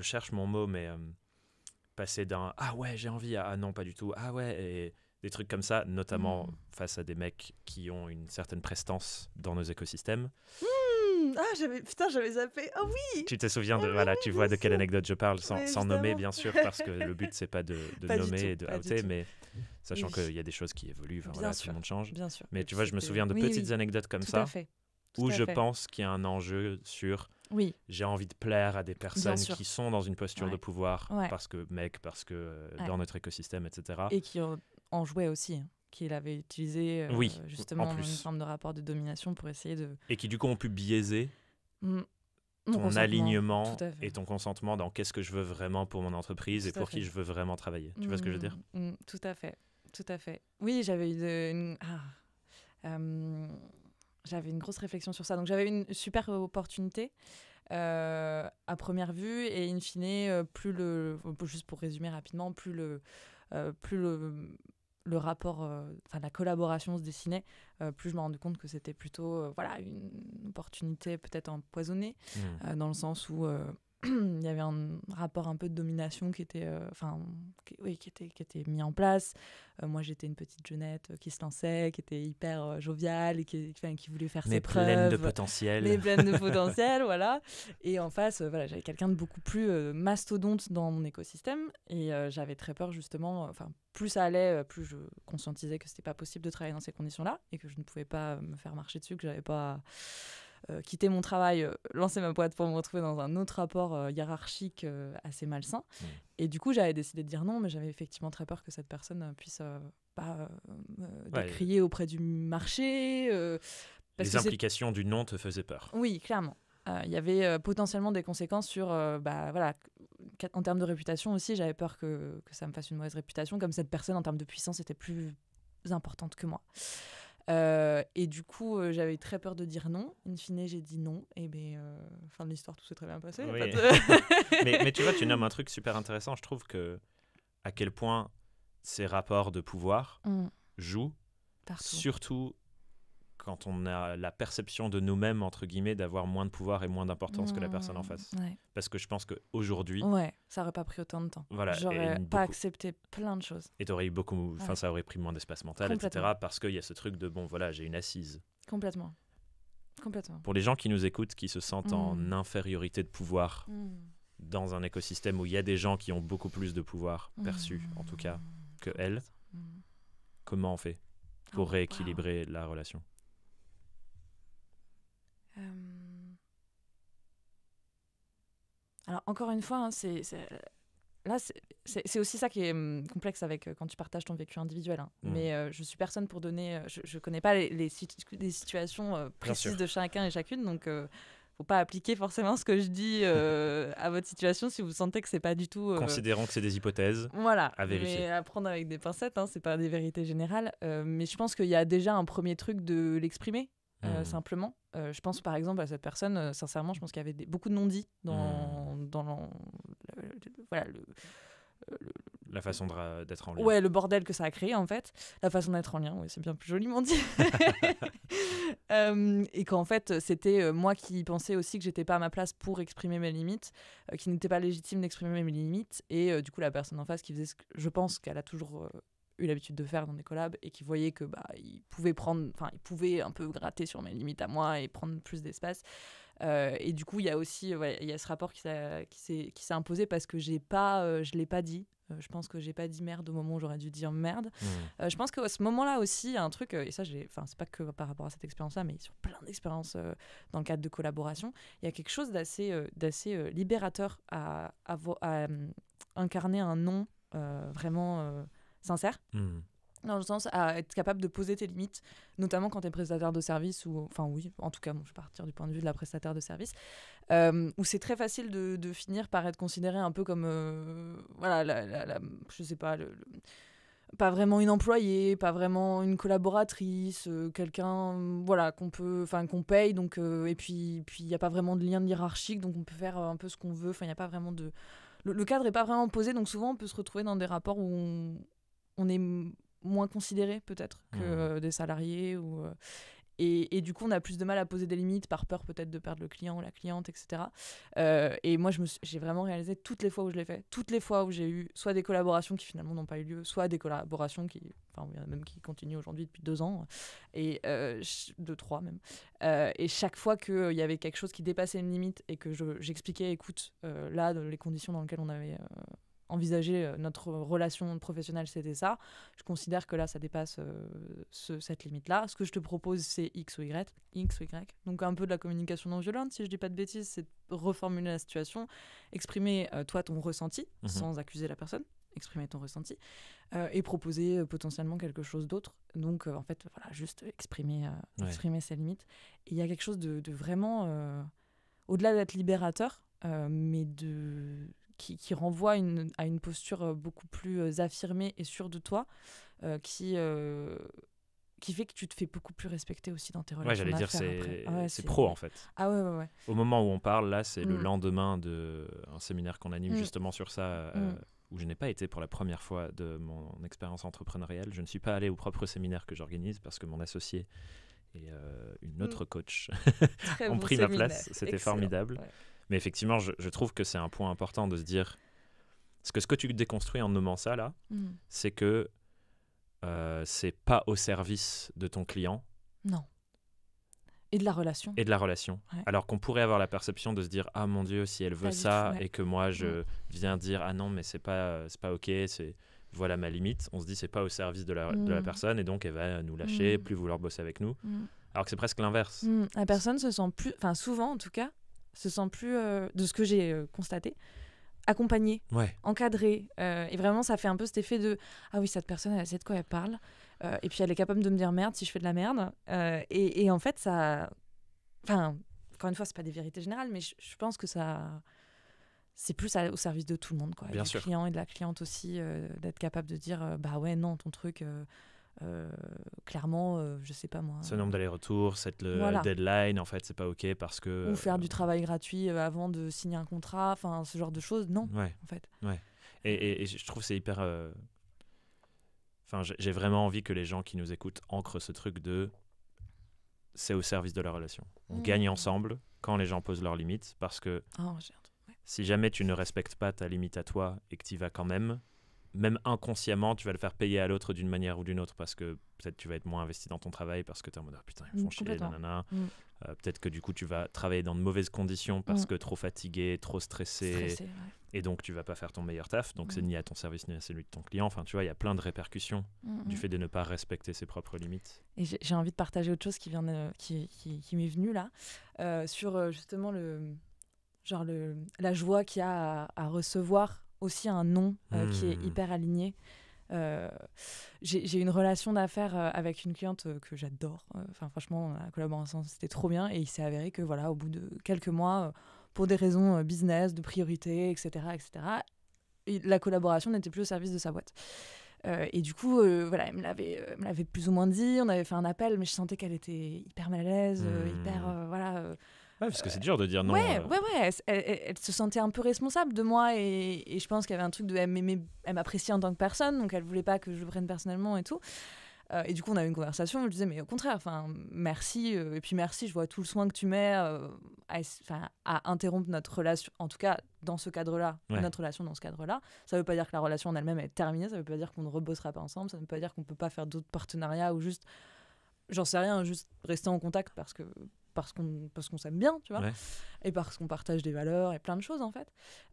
cherche mon mot, mais passer d'un Ah ouais, j'ai envie à ah non, pas du tout. Ah ouais, et des trucs comme ça, notamment hmm. face à des mecs qui ont une certaine prestance dans nos écosystèmes. Hmm. ah, j'avais, putain, j'avais zappé. oh, oui Tu te souviens de. Ah voilà, tu vois de quelle anecdote je parle, sans, nommer, bien sûr, parce que <laughs> le but, c'est pas de, de nommer et de outer, mais sachant qu'il y a des choses qui évoluent, voilà, tout le monde change. Bien sûr. Mais tu vois, je me souviens de petites anecdotes comme ça, où je pense qu'il y a un enjeu sur. Oui. J'ai envie de plaire à des personnes qui sont dans une posture de pouvoir parce que mec, parce que euh, dans notre écosystème, etc. Et qui ont en jouait aussi, hein, qu'il avait utilisé euh, justement en plus. une forme de rapport de domination pour essayer de... Et qui du coup ont pu biaiser mmh. ton alignement et ton consentement dans qu'est-ce que je veux vraiment pour mon entreprise et pour qui je veux vraiment travailler. Tu vois ce que je veux dire mmh, mmh, Tout à fait, tout à fait. Oui, j'avais eu une... Ah, j'avais une grosse réflexion sur ça. Donc j'avais une super opportunité euh, à première vue et in fine, euh, plus le, juste pour résumer rapidement, plus le, plus le le rapport, euh, enfin la collaboration se dessinait, euh, plus je me rendais compte que c'était plutôt euh, voilà, une opportunité peut-être empoisonnée, hmm. dans le sens où <clears throat> il y avait un rapport un peu de domination qui était, euh, enfin, qui était, qui était mis en place. Euh, moi, j'étais une petite jeunette euh, qui se lançait, qui était hyper joviale et qui, qui voulait faire ses preuves. Mais pleine de potentiel. Mais pleine de <laughs> potentiel, voilà. Et en face, voilà, j'avais quelqu'un de beaucoup plus mastodonte dans mon écosystème et j'avais très peur justement. Enfin, plus ça allait, plus je conscientisais que c'était pas possible de travailler dans ces conditions-là et que je ne pouvais pas me faire marcher dessus, que j'avais pas euh, quitter mon travail, euh, lancer ma boîte pour me retrouver dans un autre rapport euh, hiérarchique assez malsain. Et du coup, j'avais décidé de dire non, mais j'avais effectivement très peur que cette personne puisse pas crier auprès du marché. les implications du non te faisaient peur. Oui, clairement. Il y avait potentiellement des conséquences sur, bah, voilà, en termes de réputation aussi, j'avais peur que, que, ça me fasse une mauvaise réputation, comme cette personne en termes de puissance était plus importante que moi. Euh, et du coup, euh, j'avais très peur de dire non. In fine, j'ai dit non. Et ben, euh, fin de l'histoire, tout s'est très bien passé. <laughs> mais, tu vois, tu nommes un truc super intéressant. Je trouve que à quel point ces rapports de pouvoir mm. jouent, Partout. surtout quand on a la perception de nous-mêmes, entre guillemets, d'avoir moins de pouvoir et moins d'importance que la mmh, personne en face. Parce que je pense qu'aujourd'hui. Ouais, ça aurait pas pris autant de temps. J'aurais pas accepté plein de choses. Et t'aurais eu beaucoup. Enfin, ça aurait pris moins d'espace mental, etc. Parce qu'il y a ce truc de bon, voilà, j'ai une assise. Complètement. Complètement. Pour les gens qui nous écoutent, qui se sentent en mmh. infériorité de pouvoir mmh. dans un écosystème où il y a des gens qui ont beaucoup plus de pouvoir perçu, en tout cas, que elles, comment on fait pour oh, rééquilibrer la relation euh, alors, encore une fois, hein, c'est là, c'est aussi ça qui est hum, complexe avec euh, quand tu partages ton vécu individuel. Hein. Mmh. Mais je euh, je suis personne pour donner. je ne connais pas les, situations précises de chacun et chacune, donc faut pas appliquer forcément ce que je dis à votre situation si vous sentez que c'est pas du tout. Considérant que c'est des hypothèses. Voilà. À vérifier. à prendre avec des pincettes, hein, c'est pas des vérités générales. mais je pense qu'il y a déjà un premier truc de l'exprimer. Euh, mmh. simplement. Euh, je pense par exemple à cette personne, euh, sincèrement, je pense qu'il y avait beaucoup de non-dits dans, mmh. la façon d'être en lien. Ouais, le bordel que ça a créé en fait. La façon d'être en lien, oui, c'est bien plus joli, joliment dit. <laughs> <laughs> et qu'en fait, c'était moi qui pensais aussi que j'étais pas à ma place pour exprimer mes limites, qu'il qui n'était pas légitime d'exprimer mes limites. Et du coup, la personne en face qui faisait je pense qu'elle a toujours l'habitude de faire dans des collabs et qui voyaient que bah, ils pouvaient prendre, enfin, ils pouvaient un peu gratter sur mes limites à moi et prendre plus d'espace. Euh, et du coup, il y a aussi il y a ce rapport qui s'est imposé parce que j'ai pas, euh, je l'ai pas dit. Euh, je pense que j'ai pas dit merde au moment où j'aurais dû dire merde. Mmh. je pense qu'à ce moment-là aussi, il y a un truc, et ça, enfin, c'est pas que par rapport à cette expérience-là, mais sur plein d'expériences dans le cadre de collaboration, il y a quelque chose d'assez d'assez libérateur à, à hum, incarner un nom vraiment sincère. Hmm. Dans le sens à être capable de poser tes limites, notamment quand tu es prestataire de service, ou enfin oui, en tout cas, bon, je vais partir du point de vue de la prestataire de service, euh, où c'est très facile de, finir par être considéré un peu comme, euh, voilà, je sais pas, pas vraiment une employée, pas vraiment une collaboratrice, euh, quelqu'un voilà qu'on peut enfin qu'on paye donc et puis puis il n'y a pas vraiment de lien hiérarchique donc on peut faire un peu ce qu'on veut, enfin il n'y a pas vraiment de le, le cadre n'est pas vraiment posé, donc souvent on peut se retrouver dans des rapports où on, on est moins considéré peut-être que mmh. euh, des salariés ou euh, et, et, du coup on a plus de mal à poser des limites par peur peut-être de perdre le client ou la cliente etc euh, et moi je j'ai vraiment réalisé toutes les fois où je l'ai fait toutes les fois où j'ai eu soit des collaborations qui finalement n'ont pas eu lieu soit des collaborations qui enfin même qui continuent aujourd'hui depuis deux ans et deux trois même et chaque fois qu'il il y avait quelque chose qui dépassait une limite et que j'expliquais écoute là les conditions dans lesquelles on avait envisager euh, notre relation professionnelle, c'était ça. Je considère que là, ça dépasse euh, cette limite-là. Ce que je te propose, c'est X ou Y. X ou Y. Donc un peu de la communication non violente, si je dis pas de bêtises, c'est reformuler la situation, exprimer euh, toi ton ressenti mhm. sans accuser la personne exprimer ton ressenti et proposer potentiellement quelque chose d'autre. Donc, en fait, voilà, juste exprimer, exprimer ses limites. il y a quelque chose de vraiment, au-delà d'être libérateur, mais de qui, renvoie à une posture euh, beaucoup plus euh, affirmée et sûre de toi, euh, qui, qui fait que tu te fais beaucoup plus respecter aussi dans tes relations. Ouais, j'allais dire, ah c'est pro en fait. Ah ouais, ouais, ouais, Au moment où on parle, là, c'est le mm. lendemain d'un séminaire qu'on anime mm. justement sur ça. Mm. où je n'ai pas été pour la première fois de mon expérience entrepreneuriale. Je ne suis pas allé au propre séminaire que j'organise parce que mon associé et une autre coach <laughs> ont pris ma place. C'était formidable effectivement, je, trouve que c'est un point important de se dire. Parce que ce que tu déconstruis en nommant ça, là, mm. c'est que euh, c'est pas au service de ton client. Non. Et de la relation. Et de la relation. Alors qu'on pourrait avoir la perception de se dire Ah mon Dieu, si elle veut ça, et que moi je mm. viens dire Ah non, mais c'est pas, pas OK, c'est voilà ma limite. On se dit C'est pas au service de la, mm. personne, et donc elle va nous lâcher, plus vouloir bosser avec nous. Alors que c'est presque l'inverse. La personne se sent plus, enfin souvent en tout cas, se sent plus, euh, de ce que j'ai euh, constaté, accompagnée, ouais. encadrée. Euh, et vraiment, ça fait un peu cet effet de Ah oui, cette personne, elle sait de quoi elle parle. et puis, elle est capable de me dire merde si je fais de la merde. Et, en fait, ça. Enfin, encore une fois, c'est pas des vérités générales, mais je, pense que ça. C'est plus au service de tout le monde, quoi. Bien du client et de la cliente aussi, d'être capable de dire Bah ouais, non, ton truc. Euh, clairement, euh, je sais pas moi. Ce nombre d'allers-retours, cette le deadline, en fait, c'est pas OK parce que. Ou faire du euh, travail gratuit avant de signer un contrat, enfin, ce genre de choses, non, ouais. en fait. Ouais. Et, je trouve c'est hyper. Enfin, j'ai vraiment envie que les gens qui nous écoutent ancrent ce truc de. C'est au service de la relation. On mmh. gagne ensemble quand les gens posent leurs limites parce que. Oh, Si jamais tu ne respectes pas ta limite à toi et que tu vas quand même, même inconsciemment, tu vas le faire payer à l'autre d'une manière ou d'une autre parce que peut-être tu vas être moins investi dans ton travail parce que tu es en mode ah, putain, ils font mm, chier, nanana. Mm. Euh, peut-être que du coup, tu vas travailler dans de mauvaises conditions parce mm. que trop fatigué, trop stressé. Et donc, tu vas pas faire ton meilleur taf. Donc, c'est ni à ton service ni à celui de ton client. Enfin, tu vois, il y a plein de répercussions du fait de ne pas respecter ses propres limites. Et j'ai envie de partager autre chose qui, qui, m'est venue là, euh, sur euh, justement le, genre le, la joie qu'il y a à recevoir aussi un nom euh, qui est hmm. hyper aligné. Euh, j'ai une relation d'affaires euh, avec une cliente euh, que j'adore. Enfin, franchement, la collaboration, c'était trop bien. Et il s'est avéré que, voilà, au bout de quelques mois, pour des raisons business, de priorité, etc., etc., la collaboration n'était plus au service de sa boîte. et du coup, voilà, elle me l'avait plus ou moins dit. On avait fait un appel, mais je sentais qu'elle était hyper mal à l'aise, hyper, hmm. voilà parce que c'est dur de dire non. Ouais, euh. ouais, ouais. Elle, se sentait un peu responsable de moi et, je pense qu'il y avait un truc de elle m'appréciait en tant que personne, donc elle voulait pas que je le prenne personnellement et tout. Euh, et du coup, on a eu une conversation. Où je disais, mais au contraire, enfin, merci. Euh, et puis merci, je vois tout le soin que tu mets à, à, interrompre notre relation, en tout cas dans ce cadre-là, notre relation dans ce cadre-là. Ça veut pas dire que la relation en elle-même est terminée, ça veut pas dire qu'on ne rebossera pas ensemble, ça veut pas dire qu'on peut pas faire d'autres partenariats ou juste j'en sais rien, juste rester en contact parce que parce qu'on parce qu'on s'aime bien, tu vois, et parce qu'on partage des valeurs et plein de choses en fait.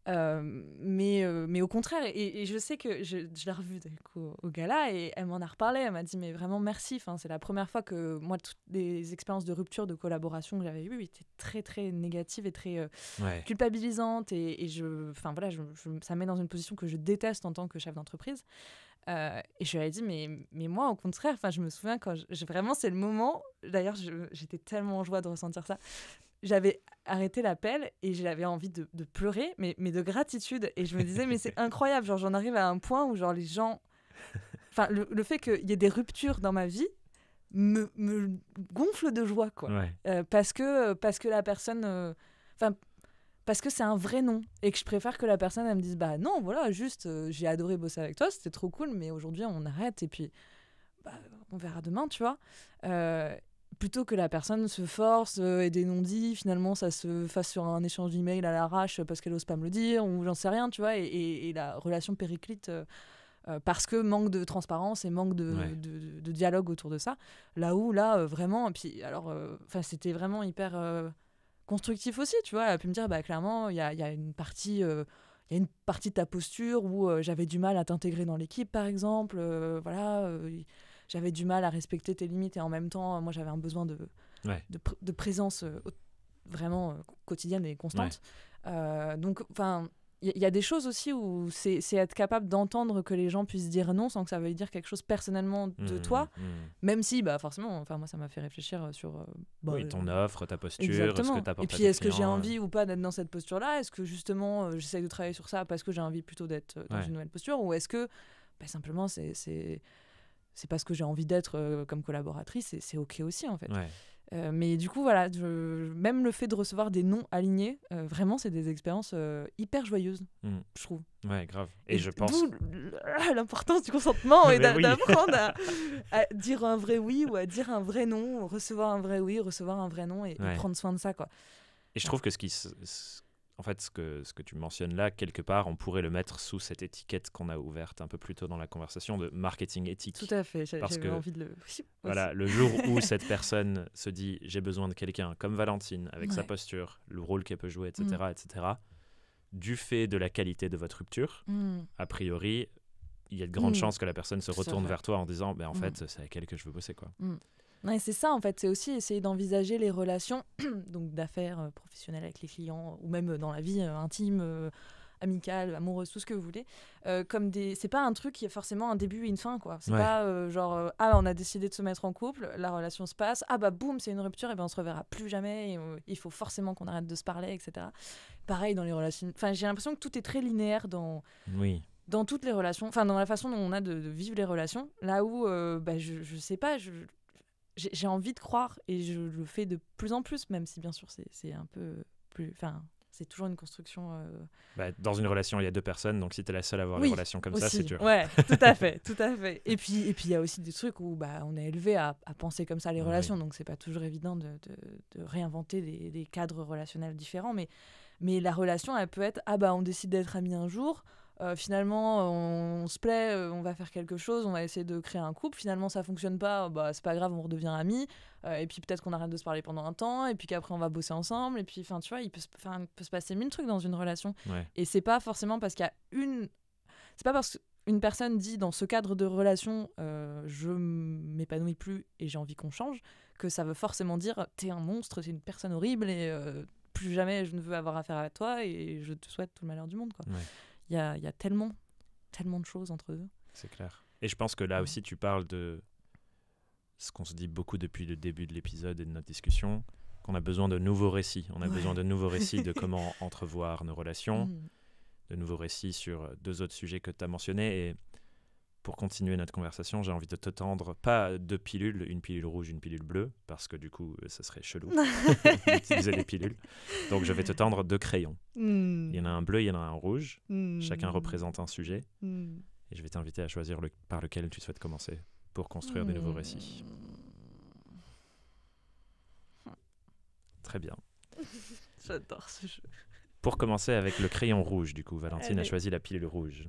Euh, mais euh, mais au contraire, et, je sais que je, je l'ai revue au, au, gala et elle m'en a reparlé, elle m'a dit mais vraiment merci. Enfin c'est la première fois que moi toutes les expériences de rupture de collaboration que j'avais eues étaient très très négatives et très euh, culpabilisantes et, je enfin voilà ça met dans une position que je déteste en tant que chef d'entreprise. Euh, et je lui ai dit, mais, mais moi, au contraire, je me souviens quand j'ai vraiment, c'est le moment. D'ailleurs, j'étais tellement en joie de ressentir ça. J'avais arrêté l'appel et j'avais envie de, de, pleurer, mais, mais de gratitude. Et je me disais, mais c'est <laughs> incroyable. Genre, j'en arrive à un point où, genre, les gens. Enfin, le, fait qu'il y ait des ruptures dans ma vie, me, gonfle de joie, quoi. Euh, parce, que, parce que la personne. Euh, enfin, parce que c'est un vrai nom et que je préfère que la personne me dise bah non voilà juste euh, j'ai adoré bosser avec toi c'était trop cool mais aujourd'hui on arrête et puis bah, on verra demain tu vois euh, plutôt que la personne se force euh, et des non-dits finalement ça se fasse sur un échange d'email à l'arrache parce qu'elle ose pas me le dire ou j'en sais rien tu vois et, la relation périclite parce que manque de transparence et manque de, de, dialogue autour de ça là où là vraiment et puis alors enfin c'était vraiment hyper constructif aussi, tu vois. Elle a pu me dire, bah, clairement, il y a, une partie. Euh, une partie de ta posture où euh, j'avais du mal à t'intégrer dans l'équipe, par exemple. Euh, voilà, j'avais du mal à respecter tes limites et en même temps, moi, j'avais un besoin de, de, présence vraiment quotidienne et constante. donc, enfin, il y, a des choses aussi où c'est être capable d'entendre que les gens puissent dire non sans que ça veuille dire quelque chose personnellement de mmh, toi, mmh. même si, bah, forcément, enfin, moi, ça m'a fait réfléchir euh, sur. Euh, bah, oui, ton offre, ta posture, ce que Et puis, est-ce que j'ai envie euh. ou pas d'être dans cette posture-là Est-ce que justement, j'essaie de travailler sur ça parce que j'ai envie plutôt d'être dans une nouvelle posture Ou est-ce que, bah, simplement, c'est pas ce que j'ai envie d'être comme collaboratrice et c'est OK aussi, en fait euh, mais du coup, voilà, je, même le fait de recevoir des noms alignés, euh, vraiment, c'est des expériences euh, hyper joyeuses, hmm. je trouve. Ouais, grave. Et, je pense. l'importance du consentement <laughs> et d'apprendre <laughs> à, dire un vrai oui ou à dire un vrai non, recevoir un vrai oui, recevoir un vrai non et, prendre soin de ça, quoi. Et je trouve que ce qui, en fait, ce que, ce que tu mentionnes là, quelque part, on pourrait le mettre sous cette étiquette qu'on a ouverte un peu plus tôt dans la conversation de marketing éthique. Tout à fait, j'avais envie de le... <laughs> voilà, le jour où <laughs> cette personne se dit « j'ai besoin de quelqu'un comme Valentine, avec sa posture, le rôle qu'elle peut jouer, etc., mm. etc., du fait de la qualité de votre rupture, mm. a priori, il y a de grandes mm. chances que la personne se retourne vers toi en disant ben, en fait, c'est avec elle que je veux bosser. » quoi c'est ça en fait, c'est aussi essayer d'envisager les relations <clears throat> donc d'affaires euh, professionnelles avec les clients ou même euh, dans la vie euh, intime, amicale, amoureuse, tout ce que vous voulez, comme des. C'est pas un truc qui a forcément un début et une fin, quoi. C'est pas genre ah on a décidé de se mettre en couple, la relation se passe, ah bah boum c'est une rupture et ben on se reverra plus jamais, il faut forcément qu'on arrête de se parler, etc. Pareil dans les relations. Enfin j'ai l'impression que tout est très linéaire dans. Oui. Dans toutes les relations, enfin dans la façon dont on a de, vivre les relations, là où bah, je, je sais pas, je, j'ai envie de croire et je le fais de plus en plus, même si bien sûr c'est un peu plus. Enfin, c'est toujours une construction. Euh, bah, dans une relation, il y a deux personnes, donc si tu es la seule à avoir une relation comme ça, c'est dur. Ouais, tout à fait, <laughs> tout à fait. Et puis, et puis il y a aussi des trucs où bah, on est élevé à, à penser comme ça les ah relations, donc c'est pas toujours évident de, de, de réinventer des, des, cadres relationnels différents, mais, mais la relation, elle peut être ah bah on décide d'être amis un jour. Euh, finalement on, se plaît, euh, on va faire quelque chose, on va essayer de créer un couple, finalement ça fonctionne pas, euh, bah c'est pas grave, on redevient amis, et puis peut-être qu'on arrête de se parler pendant un temps, et puis qu'après on va bosser ensemble, et puis enfin tu vois, il peut, se, passer mille trucs dans une relation. Et c'est pas forcément parce qu'il y a une... C'est pas parce qu'une personne dit dans ce cadre de relation je m'épanouis plus et j'ai envie qu'on change, que ça veut forcément dire t'es un monstre, t'es une personne horrible et plus jamais je ne veux avoir affaire à toi et je te souhaite tout le malheur du monde. Quoi il y a, tellement, tellement de choses entre eux. C'est clair. Et je pense que là aussi, tu parles de ce qu'on se dit beaucoup depuis le début de l'épisode et de notre discussion, qu'on a besoin de nouveaux récits. On a besoin de nouveaux récits de <laughs> comment entrevoir nos relations, mm. de nouveaux récits sur deux autres sujets que tu as mentionnés. Et pour continuer notre conversation, j'ai envie de te tendre pas deux pilules, une pilule rouge, une pilule bleue, parce que du coup, euh, ça serait chelou <laughs> <laughs> d'utiliser des pilules. Donc, je vais te tendre deux crayons. Hmm. Il y en a un bleu, il y en a un rouge. Hmm. Chacun représente un sujet. Hmm. Et je vais t'inviter à choisir le, par lequel tu souhaites commencer pour construire des nouveaux récits. Très bien. <laughs> J'adore ce jeu. Pour commencer avec le crayon rouge, du coup, Valentine a choisi la pilule rouge.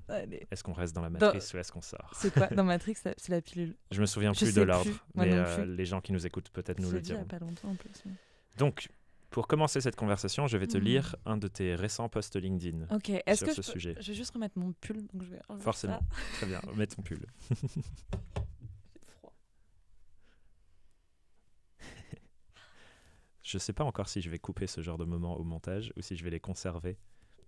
Est-ce qu'on reste dans la matrice ou est-ce qu'on sort C'est quoi Dans Matrix, c'est la pilule. Je me souviens plus de l'ordre, mais euh, les gens qui nous écoutent peut-être nous le diront. Pas longtemps, en plus, Donc, pour commencer cette conversation, je vais te hmm. lire un de tes récents posts LinkedIn Ok. Est-ce sur que ce je sujet. Je vais juste remettre mon pull, donc je vais Forcément. Très bien, remets ton pull. <laughs> Je ne sais pas encore si je vais couper ce genre de moments au montage ou si je vais les conserver.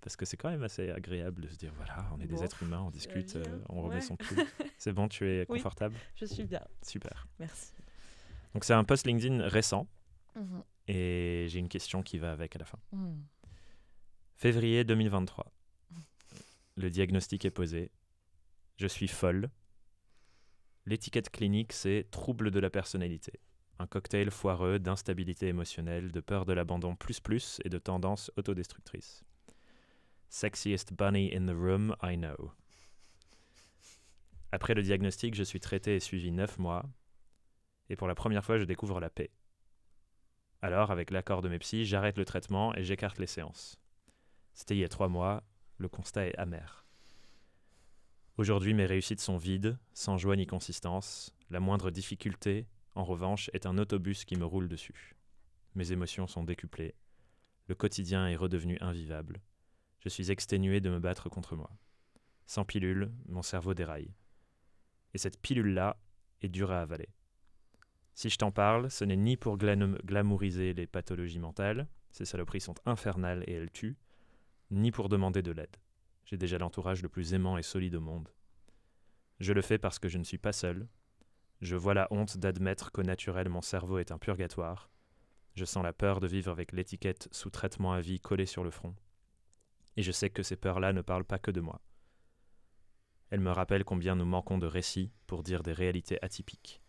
Parce que c'est quand même assez agréable de se dire voilà, on est des êtres humains, on discute, euh, on remet son cul. <laughs> » C'est bon, tu es confortable Je suis bien. Super. Merci. Donc, c'est un post LinkedIn récent. Mhm. Et j'ai une question qui va avec à la fin. Mhm. Février 2023. Le diagnostic est posé. Je suis folle. L'étiquette clinique, c'est trouble de la personnalité un cocktail foireux d'instabilité émotionnelle, de peur de l'abandon plus plus et de tendance autodestructrice. Sexiest bunny in the room I know. Après le diagnostic, je suis traité et suivi neuf mois, et pour la première fois, je découvre la paix. Alors, avec l'accord de mes psys, j'arrête le traitement et j'écarte les séances. C'était il y a trois mois, le constat est amer. Aujourd'hui, mes réussites sont vides, sans joie ni consistance, la moindre difficulté en revanche, est un autobus qui me roule dessus. Mes émotions sont décuplées. Le quotidien est redevenu invivable. Je suis exténué de me battre contre moi. Sans pilule, mon cerveau déraille. Et cette pilule-là est dure à avaler. Si je t'en parle, ce n'est ni pour glamouriser les pathologies mentales, ces saloperies sont infernales et elles tuent, ni pour demander de l'aide. J'ai déjà l'entourage le plus aimant et solide au monde. Je le fais parce que je ne suis pas seul, je vois la honte d'admettre qu'au naturel mon cerveau est un purgatoire. Je sens la peur de vivre avec l'étiquette sous traitement à vie collée sur le front. Et je sais que ces peurs-là ne parlent pas que de moi. Elles me rappellent combien nous manquons de récits pour dire des réalités atypiques.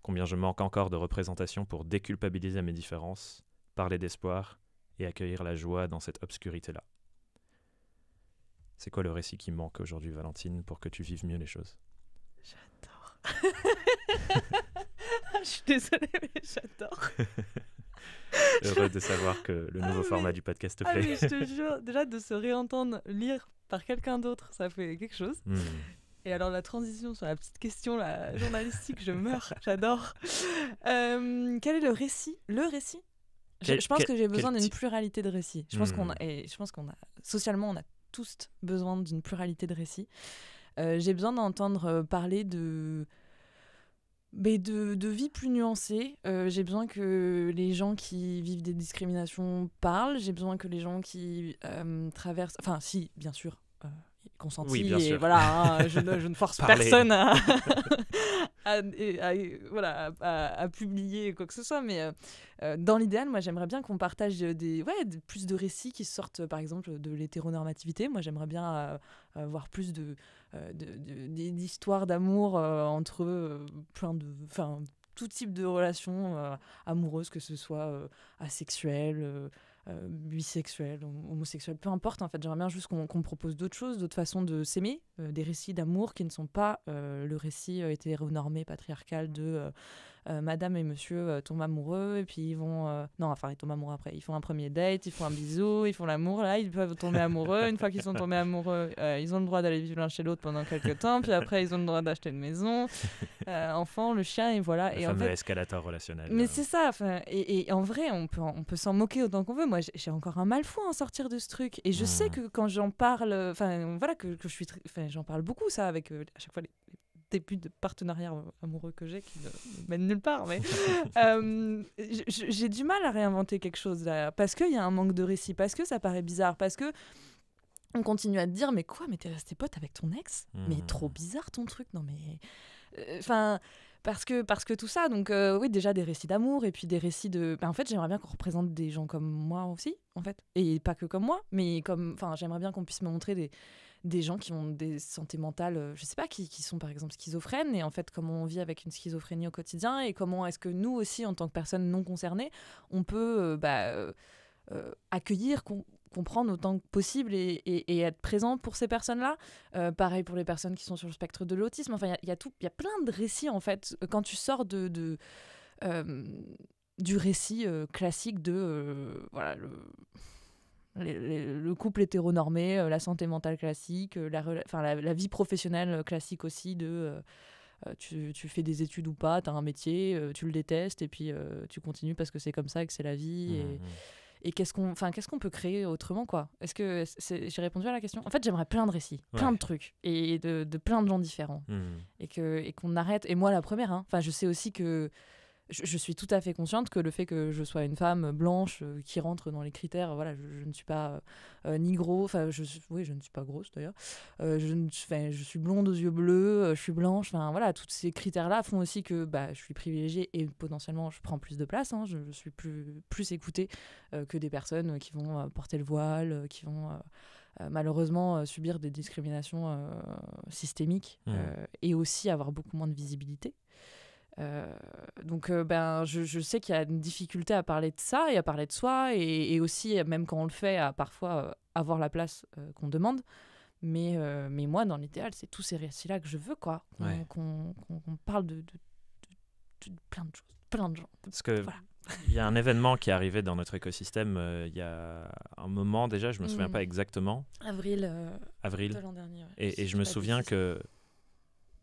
Combien je manque encore de représentations pour déculpabiliser mes différences, parler d'espoir et accueillir la joie dans cette obscurité-là. C'est quoi le récit qui manque aujourd'hui, Valentine, pour que tu vives mieux les choses J'adore. <laughs> <laughs> Je suis désolée, mais j'adore. <laughs> Heureux de savoir que le ah nouveau format du podcast ah plaît. je te <laughs> jure, déjà de se réentendre lire par quelqu'un d'autre, ça fait quelque chose. Hmm. Et alors la transition sur la petite question la journalistique, je meurs, j'adore. Euh, quel est le récit Le récit je, pense que j'ai besoin d'une pluralité de récits. Je pense qu'on hmm. a, et je pense qu'on a, socialement, on a tous besoin d'une pluralité de récits. Euh, j'ai besoin d'entendre parler de mais de, de, vie plus nuancée. Euh, j'ai besoin que les gens qui vivent des discriminations parlent. J'ai besoin que les gens qui euh, traversent. Enfin, si, bien sûr, euh, consentis. et voilà, hein, je, ne, je, ne, force <laughs> personne à, <laughs> voilà, à, publier quoi que ce soit. Mais euh, dans l'idéal, moi, j'aimerais bien qu'on partage des, ouais, plus de récits qui sortent, par exemple, de l'hétéronormativité. Moi, j'aimerais bien voir plus de euh, d'histoires d'amour euh, entre euh, plein de. Enfin, tout type de relations amoureuses, que ce soit asexuelles, bisexuelles, homosexuelles, peu importe. En fait, j'aimerais bien juste qu'on propose d'autres choses, d'autres façons de s'aimer, des récits d'amour qui ne sont pas le récit hétéronormé patriarcal de euh, madame et monsieur euh, tombent amoureux et puis ils vont. Euh, non, enfin, ils tombent amoureux après. Ils font un premier date, ils font un bisou, ils font l'amour. Là, ils peuvent tomber amoureux. Une fois qu'ils sont tombés amoureux, ils ont le droit d'aller vivre l'un chez l'autre pendant quelques temps. Puis après, ils ont le droit d'acheter une maison, enfant, le chien, et voilà. Le et en fait... escalator relationnel. Mais c'est ça. Et, et, en vrai, on peut, on peut s'en moquer autant qu'on veut. Moi, j'ai encore un mal fou à en sortir de ce truc. Et je sais que quand j'en parle, enfin, voilà, que, je suis. Enfin, j'en parle beaucoup, ça, avec à chaque fois les, plus de partenariat amoureux que j'ai qui ne mène nulle part. Mais <laughs> euh, j'ai du mal à réinventer quelque chose là parce qu'il y a un manque de récits. parce que ça paraît bizarre, parce que on continue à te dire mais quoi, mais t'es resté pote avec ton ex, mais mmh. trop bizarre ton truc, non mais, euh, enfin. parce que, parce que tout ça, donc euh, oui, déjà des récits d'amour et puis des récits de. Ben, en fait, j'aimerais bien qu'on représente des gens comme moi aussi, en fait. Et pas que comme moi, mais comme. Enfin, j'aimerais bien qu'on puisse me montrer des, des gens qui ont des santé mentale, euh, je sais pas, qui, qui, sont par exemple schizophrènes, et en fait comment on vit avec une schizophrénie au quotidien, et comment est-ce que nous aussi, en tant que personnes non concernées, on peut euh, bah, euh, accueillir, comprendre autant que possible et, être présent pour ces personnes-là. pareil pour les personnes qui sont sur le spectre de l'autisme. Enfin, il y, a tout, il y a plein de récits en fait. Quand tu sors du récit classique de voilà le le couple hétéronormé, euh, la santé mentale classique, euh, la, vie professionnelle euh, classique aussi de tu, tu, fais des études ou pas, tu as un métier, tu le détestes et puis tu continues parce que c'est comme ça que c'est la vie. Et, mmh, mmh. et qu'est-ce qu'on qu'est-ce qu'on peut créer autrement quoi Est-ce que j'ai répondu à la question En fait, j'aimerais plein de récits, plein de trucs et de, plein de gens différents. Mmh. Et qu'on et qu'on arrête. Et moi, la première, hein. enfin, je sais aussi que je, suis tout à fait consciente que le fait que je sois une femme blanche euh, qui rentre dans les critères, voilà, je, ne suis pas euh, euh, ni gros, enfin, je, oui, je ne suis pas grosse d'ailleurs, je, je suis blonde aux yeux bleus, je suis blanche, enfin voilà, tous ces critères-là font aussi que bah, je suis privilégiée et potentiellement je prends plus de place, hein, je, suis plus, plus écoutée que des personnes qui vont porter le voile, qui vont. malheureusement subir des discriminations systémiques mmh. et aussi avoir beaucoup moins de visibilité. Euh, donc euh, ben, je, je sais qu'il y a une difficulté à parler de ça et à parler de soi, et, aussi, même quand on le fait, à parfois euh, avoir la place qu'on demande. Mais, mais moi, dans l'idéal, c'est tous ces récits-là que je veux, quoi. Qu'on parle de, de, plein de choses, plein de gens. Parce que il y a un événement qui est arrivé dans notre écosystème il y a un moment déjà, je me souviens mm. pas exactement. Avril. Avril. et je me souviens que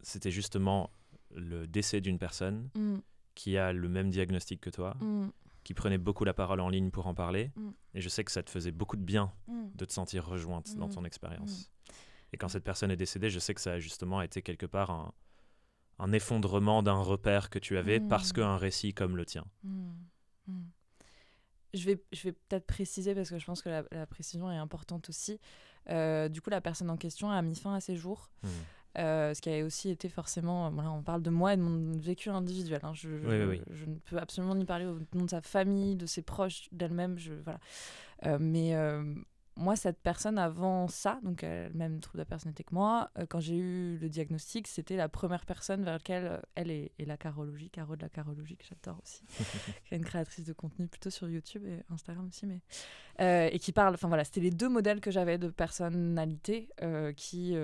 c'était justement le décès d'une personne mm. qui a le même diagnostic que toi, mm. qui prenait beaucoup la parole en ligne pour en parler. Mm. Et je sais que ça te faisait beaucoup de bien de te sentir rejointe dans ton expérience. Et quand cette personne est décédée, je sais que ça a justement été quelque part un, effondrement d'un repère que tu avais parce qu'un récit comme le tien. Je vais, je vais peut-être préciser parce que je pense que la, précision est importante aussi. Euh, du coup, la personne en question a mis fin à ses jours. Euh, ce qui a aussi été forcément. Euh, on parle de moi et de mon vécu individuel. Hein. Je, je, ne peux absolument ni parler au nom de sa famille, de ses proches, d'elle-même. Je, voilà. Euh, mais moi, cette personne, avant ça, donc elle même trouble de la personnalité que moi, quand j'ai eu le diagnostic, c'était la première personne vers laquelle elle est, et la carologie, Caro de la carologie, que j'adore aussi, <laughs> qui est une créatrice de contenu plutôt sur YouTube et Instagram aussi, mais. et qui parle, enfin voilà, c'était les deux modèles que j'avais de personnalité qui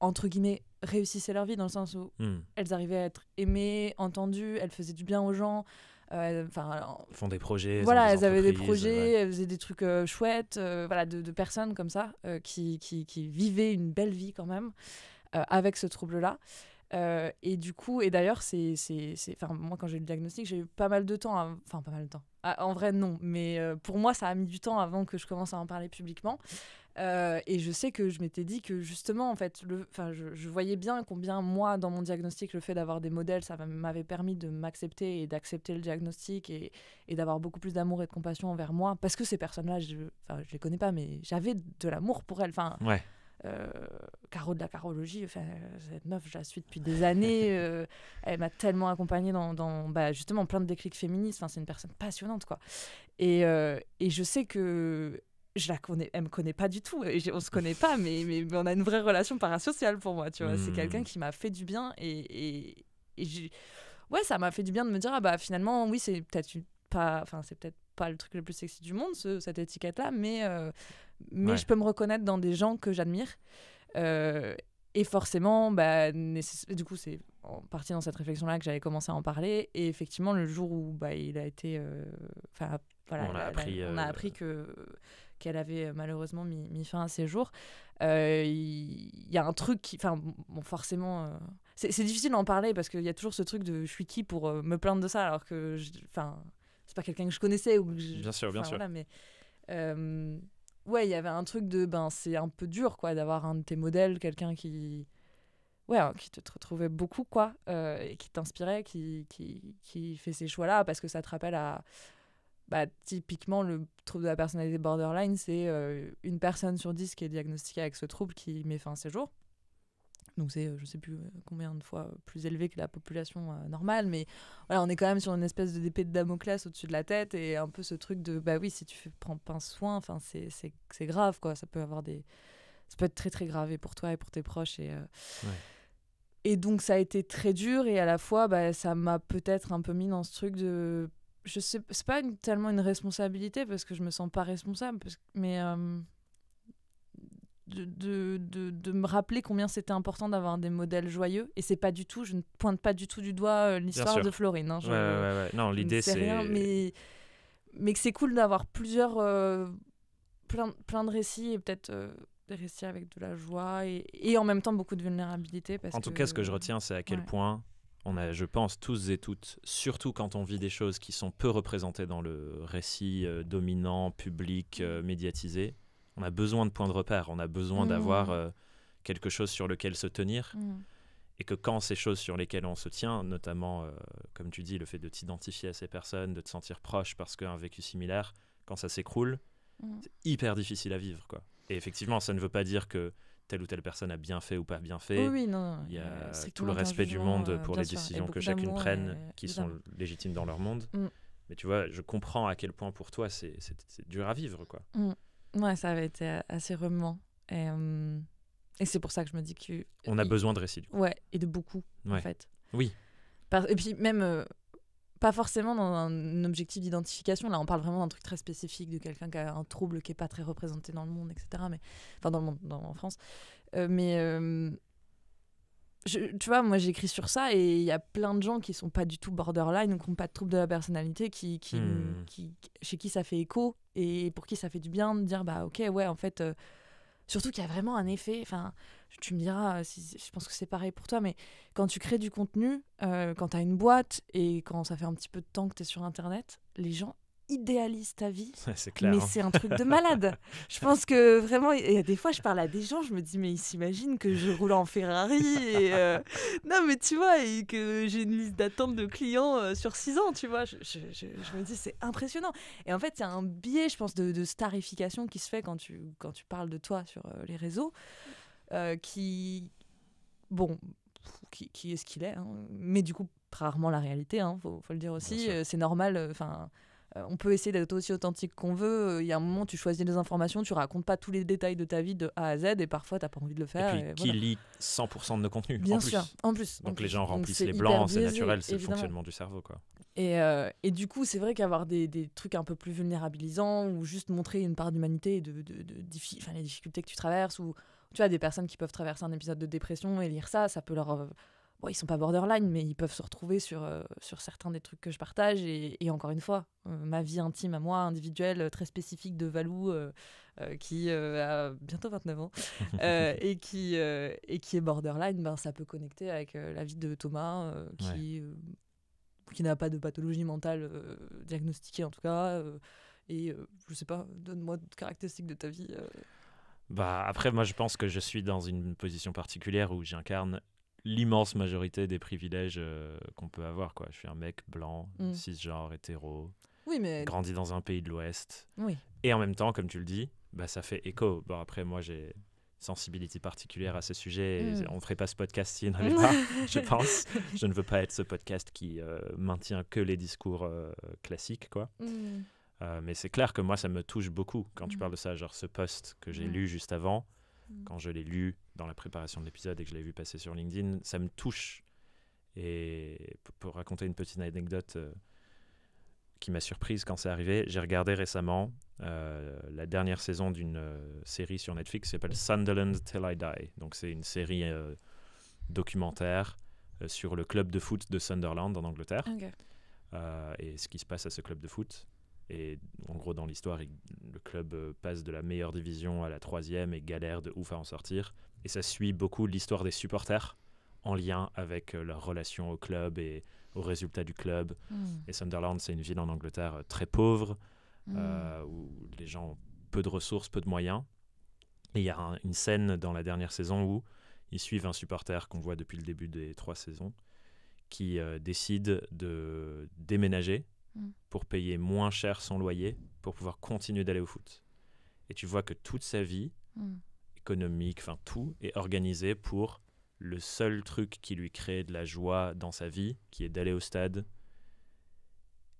entre guillemets, réussissaient leur vie dans le sens où hmm. elles arrivaient à être aimées, entendues, elles faisaient du bien aux gens. Euh, enfin, font des projets. Voilà, elles avaient des projets, elles faisaient des trucs euh, chouettes, euh, voilà, de, personnes comme ça qui, qui, qui, vivaient une belle vie quand même avec ce trouble-là. et du coup, et d'ailleurs, c'est, enfin, moi quand j'ai eu le diagnostic, j'ai eu pas mal de temps, enfin pas mal de temps. en vrai, non, mais pour moi, ça a mis du temps avant que je commence à en parler publiquement. Euh, et je sais que je m'étais dit que justement, en fait, le, je, je voyais bien combien moi, dans mon diagnostic, le fait d'avoir des modèles, ça m'avait permis de m'accepter et d'accepter le diagnostic et, d'avoir beaucoup plus d'amour et de compassion envers moi. Parce que ces personnes-là, je ne les connais pas, mais j'avais de l'amour pour elles. Enfin, euh, Caro de la carologie, enfin, cette meuf, je la suis depuis des années. <laughs> Euh, elle m'a tellement accompagnée dans, bah, justement plein de déclics féministes. c'est une personne passionnante, quoi. Et, et, je sais que je la connais, elle me connaît pas du tout, et on se connaît pas, mais, mais, on a une vraie relation parasociale pour moi, tu vois. C'est hmm. quelqu'un qui m'a fait du bien et, et, ouais, ça m'a fait du bien de me dire ah bah finalement oui c'est peut-être pas, enfin c'est peut-être pas le truc le plus sexy du monde cette étiquette là, mais euh, mais je peux me reconnaître dans des gens que j'admire. Euh, et forcément, bah, du coup, c'est en partie dans cette réflexion-là que j'avais commencé à en parler. Et effectivement, le jour où bah, il a été. Euh, enfin, voilà, on a appris que qu'elle avait euh, malheureusement mis, fin à ses jours. Euh, il y, a un truc qui. Enfin, bon, forcément. Euh, c'est difficile d'en parler parce qu'il y a toujours ce truc de je suis qui pour me plaindre de ça alors que. Enfin, c'est pas quelqu'un que je connaissais ou que je, Bien sûr, bien sûr. mais. ouais, il y avait un truc de. Ben, c'est un peu dur, quoi, d'avoir un de tes modèles, quelqu'un qui ouais, hein, qui te retrouvait beaucoup, quoi, et qui t'inspirait, qui, qui, qui, fait ces choix-là, parce que ça te rappelle à, bah, typiquement, le trouble de la personnalité borderline, c'est euh, une personne sur dix qui est diagnostiquée avec ce trouble qui met fin à ses jours. Donc c'est, je ne sais plus euh, combien de fois plus élevé que la population euh, normale, mais voilà, on est quand même sur une espèce de d'épée de Damoclès au-dessus de la tête et un peu ce truc de, bah oui, si tu prends pas soin, enfin c'est, c'est, c'est grave, quoi. Ça peut avoir des... peut être très très grave pour toi et pour tes proches. Et, Et donc ça a été très dur et à la fois bah, ça m'a peut-être un peu mis dans ce truc de je sais c'est pas tellement une responsabilité parce que je me sens pas responsable mais euh, de, de, de, de, me rappeler combien c'était important d'avoir des modèles joyeux et c'est pas du tout je ne pointe pas du tout du doigt euh, l'histoire de Florine non l'idée c'est mais mais que c'est cool d'avoir plusieurs euh, plein, plein de récits et peut-être des récits avec de la joie et, et, en même temps beaucoup de vulnérabilité parce en tout cas ce que je retiens c'est à quel point je pense, tous et toutes, surtout quand on vit des choses qui sont peu représentées dans le récit euh, dominant, public, euh, médiatisé, on a besoin de points de repère, on a besoin mm. d'avoir euh, quelque chose sur lequel se tenir. Mm. Et que quand ces choses sur lesquelles on se tient, notamment, comme tu dis, le fait de t'identifier à ces personnes, de te sentir proche parce qu'un vécu similaire, quand ça s'écroule, mm. c'est hyper difficile à vivre. Et effectivement, ça ne veut pas dire que telle ou telle personne a bien fait ou pas bien fait. Oui, non, il y a euh, tout le respect du monde pour les décisions que chacune prenne, euh, qui sont légitimes dans leur monde. Mm. Mais tu vois, je comprends à quel point pour toi c'est dur à vivre, quoi. Mm. Ouais, ça avait été assez remuant. Euh, et, c'est pour ça que je me dis que. On a besoin de récits. Ouais, et de beaucoup, en fait. Oui. Et puis même, pas forcément dans un objectif d'identification. Là, on parle vraiment d'un truc très spécifique, de quelqu'un qui a un trouble qui n'est pas très représenté dans le monde, etc. Mais, enfin, dans le monde, en France. Euh, mais euh, tu vois, moi, j'écris sur ça et il y a plein de gens qui sont pas du tout borderline ou qui n'ont pas de trouble de la personnalité, qui, qui, hmm. qui, chez qui ça fait écho et pour qui ça fait du bien de dire, bah, ok, ouais, en fait. Euh, surtout qu'il y a vraiment un effet. Enfin, tu me diras, euh, je pense que c'est pareil pour toi, mais quand tu crées du contenu, euh, quand tu as une boîte et quand ça fait un petit peu de temps que tu es sur Internet, les gens idéalisent ta vie. <laughs> clair, mais hein. c'est un truc de malade. <laughs> je pense que vraiment, et des fois, je parle à des gens, je me dis, mais ils s'imaginent que je roule en Ferrari. Et, euh, <laughs> non, mais tu vois, et que j'ai une liste d'attente de clients sur 6 ans, tu vois. Je, je, je, me dis, c'est impressionnant. Et en fait, il y a un biais, je pense, de, de, starification qui se fait quand tu, quand tu parles de toi sur les réseaux. Euh, qui, bon, qui, qui est ce qu'il est, hein. mais du coup, rarement la réalité, hein, faut, le dire aussi. Euh, c'est normal, euh, enfin. on peut essayer d'être aussi authentique qu'on veut. Il y a un moment, tu choisis des informations, tu racontes pas tous les détails de ta vie de A à Z, et parfois, t'as pas envie de le faire. Et puis, qui lit 100% de nos contenus Bien en sûr, plus. Donc, les gens remplissent les blancs, c'est naturel, c'est le fonctionnement du cerveau, quoi. Et, et du coup, c'est vrai qu'avoir des, des, trucs un peu plus vulnérabilisants, ou juste montrer une part d'humanité, de, de, les difficultés que tu traverses, ou tu vois, des personnes qui peuvent traverser un épisode de dépression et lire ça, ça peut leur. Euh, bon, ils sont pas borderline, mais ils peuvent se retrouver sur, euh, sur certains des trucs que je partage. Et, encore une fois, euh, ma vie intime à moi, individuelle, très spécifique de Valou, qui a bientôt 29 ans, <laughs> et, qui, et qui est borderline, ben, ça peut connecter avec la vie de Thomas, qui, qui n'a pas de pathologie mentale diagnostiquée en tout cas. et je sais pas, donne-moi de caractéristiques de ta vie. Bah, après, moi, je pense que je suis dans une position particulière où j'incarne l'immense majorité des privilèges euh, qu'on peut avoir. Quoi. Je suis un mec blanc, mm. cisgenre, hétéro, grandi dans un pays de l'Ouest. Et en même temps, comme tu le dis, bah, ça fait écho. Bon, après, moi, j'ai sensibilité particulière à ce sujet. Mm. On ne ferait pas ce podcast s'il n'y en avait pas, <laughs> je pense. Je ne veux pas être ce podcast qui euh, maintient que les discours euh, classiques. quoi. Mm. Euh, mais c'est clair que moi, ça me touche beaucoup quand tu mm. parles de ça, genre ce post que j'ai lu juste avant, mm. quand je l'ai lu dans la préparation de l'épisode et que je l'ai vu passer sur LinkedIn, ça me touche. Et pour raconter une petite anecdote euh, qui m'a surprise quand c'est arrivé, j'ai regardé récemment euh, la dernière saison d'une série sur Netflix qui s'appelle Sunderland Till I Die. Donc c'est une série documentaire sur le club de foot de Sunderland en Angleterre et ce qui se passe à ce club de foot. Et en gros, dans l'histoire, le club euh, passe de la meilleure division à la troisième et galère de ouf à en sortir. Et ça suit beaucoup l'histoire des supporters en lien avec euh, leur relation au club et aux résultats du club. Hmm. Et Sunderland, c'est une ville en Angleterre euh, très pauvre, hmm. où les gens ont peu de ressources, peu de moyens. Et il y a une scène dans la dernière saison où ils suivent un supporter qu'on voit depuis le début des trois saisons, qui décide de déménager Hmm. pour payer moins cher son loyer, pour pouvoir continuer d'aller au foot. Et tu vois que toute sa vie, hmm. économique, enfin tout, est organisé pour le seul truc qui lui crée de la joie dans sa vie, qui est d'aller au stade.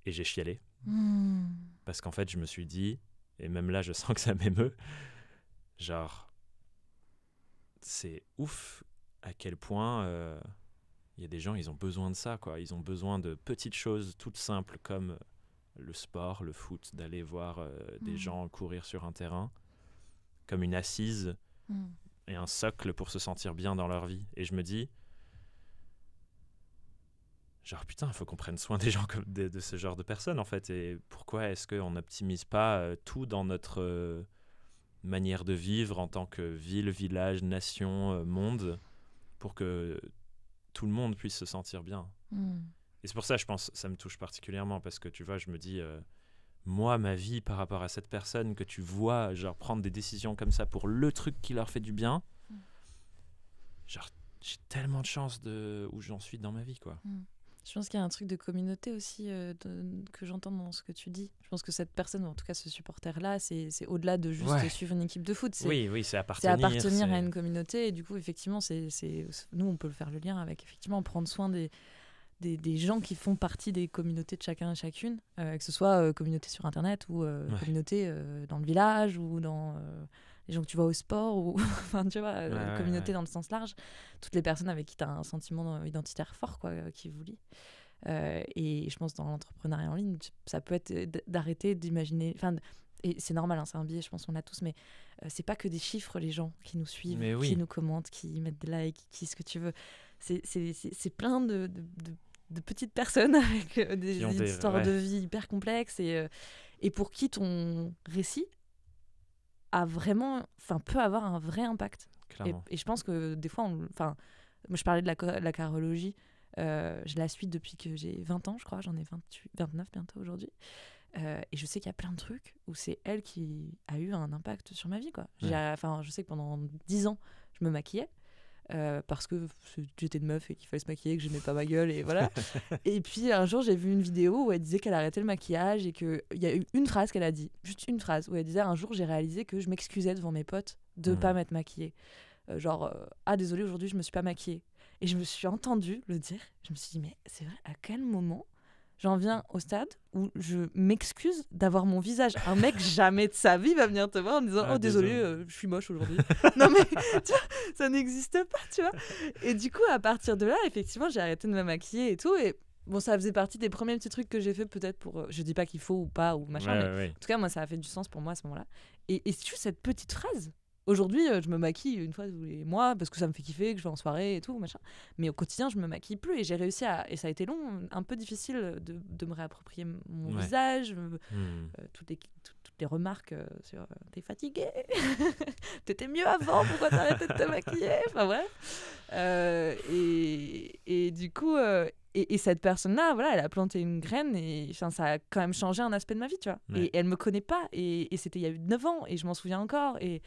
Et j'ai chialé. Hmm. Parce qu'en fait, je me suis dit, et même là, je sens que ça m'émeut, genre, c'est ouf à quel point... Euh, il y a des gens, ils ont besoin de ça, quoi. Ils ont besoin de petites choses toutes simples comme euh, le sport, le foot, d'aller voir euh, des mm. gens courir sur un terrain, comme une assise mm. et un socle pour se sentir bien dans leur vie. Et je me dis, genre putain, il faut qu'on prenne soin des gens comme de, de, ce genre de personnes en fait. Et pourquoi est-ce qu'on n'optimise pas euh, tout dans notre manière de vivre en tant que ville, village, nation, monde, pour que tout le monde puisse se sentir bien. Hmm. Et c'est pour ça, je pense, ça me touche particulièrement parce que tu vois, je me dis, euh, moi, ma vie par rapport à cette personne que tu vois, genre prendre des décisions comme ça pour le truc qui leur fait du bien, hmm. genre j'ai tellement de chance de où j'en suis dans ma vie, quoi. Hmm. Je pense qu'il y a un truc de communauté aussi euh, que j'entends dans ce que tu dis. Je pense que cette personne, ou en tout cas ce supporter-là, c'est au-delà de juste suivre une équipe de foot. Oui, oui, c'est appartenir. C'est appartenir à une communauté. Et du coup, effectivement, c'est nous, on peut le faire le lien avec, effectivement, prendre soin des, des, gens qui font partie des communautés de chacun et chacune, euh, que ce soit euh, communauté sur Internet ou communauté dans le village ou dans les gens que tu vois au sport ou <laughs> enfin tu vois la euh, communauté dans le sens large toutes les personnes avec qui tu as un sentiment euh, identitaire fort quoi euh, qui vous lie et je pense dans l'entrepreneuriat en ligne ça peut être d'arrêter d'imaginer enfin et c'est normal hein, c'est un biais je pense qu'on l'a tous mais ce c'est pas que des chiffres les gens qui nous suivent qui nous commentent qui mettent des likes qui ce que tu veux c'est plein de, de petites personnes avec des, histoires de vie hyper complexes et, et pour qui ton récit a vraiment, enfin, peut avoir un vrai impact. Et, je pense que des fois, enfin, moi je parlais de la, carologie, euh, je la suis depuis que j'ai 20 ans, je crois, j'en ai 28, 29 bientôt aujourd'hui. Euh, et je sais qu'il y a plein de trucs où c'est elle qui a eu un impact sur ma vie. Quoi. Enfin, je sais que pendant 10 ans, je me maquillais. Euh, parce que j'étais de meuf et qu'il fallait se maquiller, que j'aimais pas ma gueule et voilà. <laughs> et puis un jour j'ai vu une vidéo où elle disait qu'elle arrêtait le maquillage et qu'il y a eu une phrase qu'elle a dit, juste une phrase, où elle disait un jour j'ai réalisé que je m'excusais devant mes potes de ne pas m'être maquillée. Euh, genre, euh, ah désolé aujourd'hui je ne me suis pas maquillée. Et je me suis entendue le dire, je me suis dit mais c'est vrai, à quel moment j'en viens au stade où je m'excuse d'avoir mon visage. Un mec, <laughs> jamais de sa vie, va venir te voir en disant ah, Oh, désolé, euh, je suis moche aujourd'hui. <laughs> non, mais tu vois, ça n'existe pas, tu vois. Et du coup, à partir de là, effectivement, j'ai arrêté de me maquiller et tout. Et bon, ça faisait partie des premiers petits trucs que j'ai fait, peut-être pour. Euh, je dis pas qu'il faut ou pas, ou machin. mais En tout cas, moi, ça a fait du sens pour moi à ce moment-là. Et, et tu cette petite phrase Aujourd'hui, euh, je me maquille une fois tous les mois parce que ça me fait kiffer, que je vais en soirée et tout, machin. Mais au quotidien, je me maquille plus et j'ai réussi à. Et ça a été long, un peu difficile de, me réapproprier mon visage, euh, hmm. euh, toutes, les, toutes, les, remarques sur t'es fatiguée, <laughs> t'étais mieux avant, pourquoi t'as de te maquiller Enfin, et, et, du coup. et, cette personne-là, voilà, elle a planté une graine et ça a quand même changé un aspect de ma vie, tu vois. Et, elle elle me connaît pas. Et, et c'était il y a eu 9 ans et je m'en souviens encore. Et,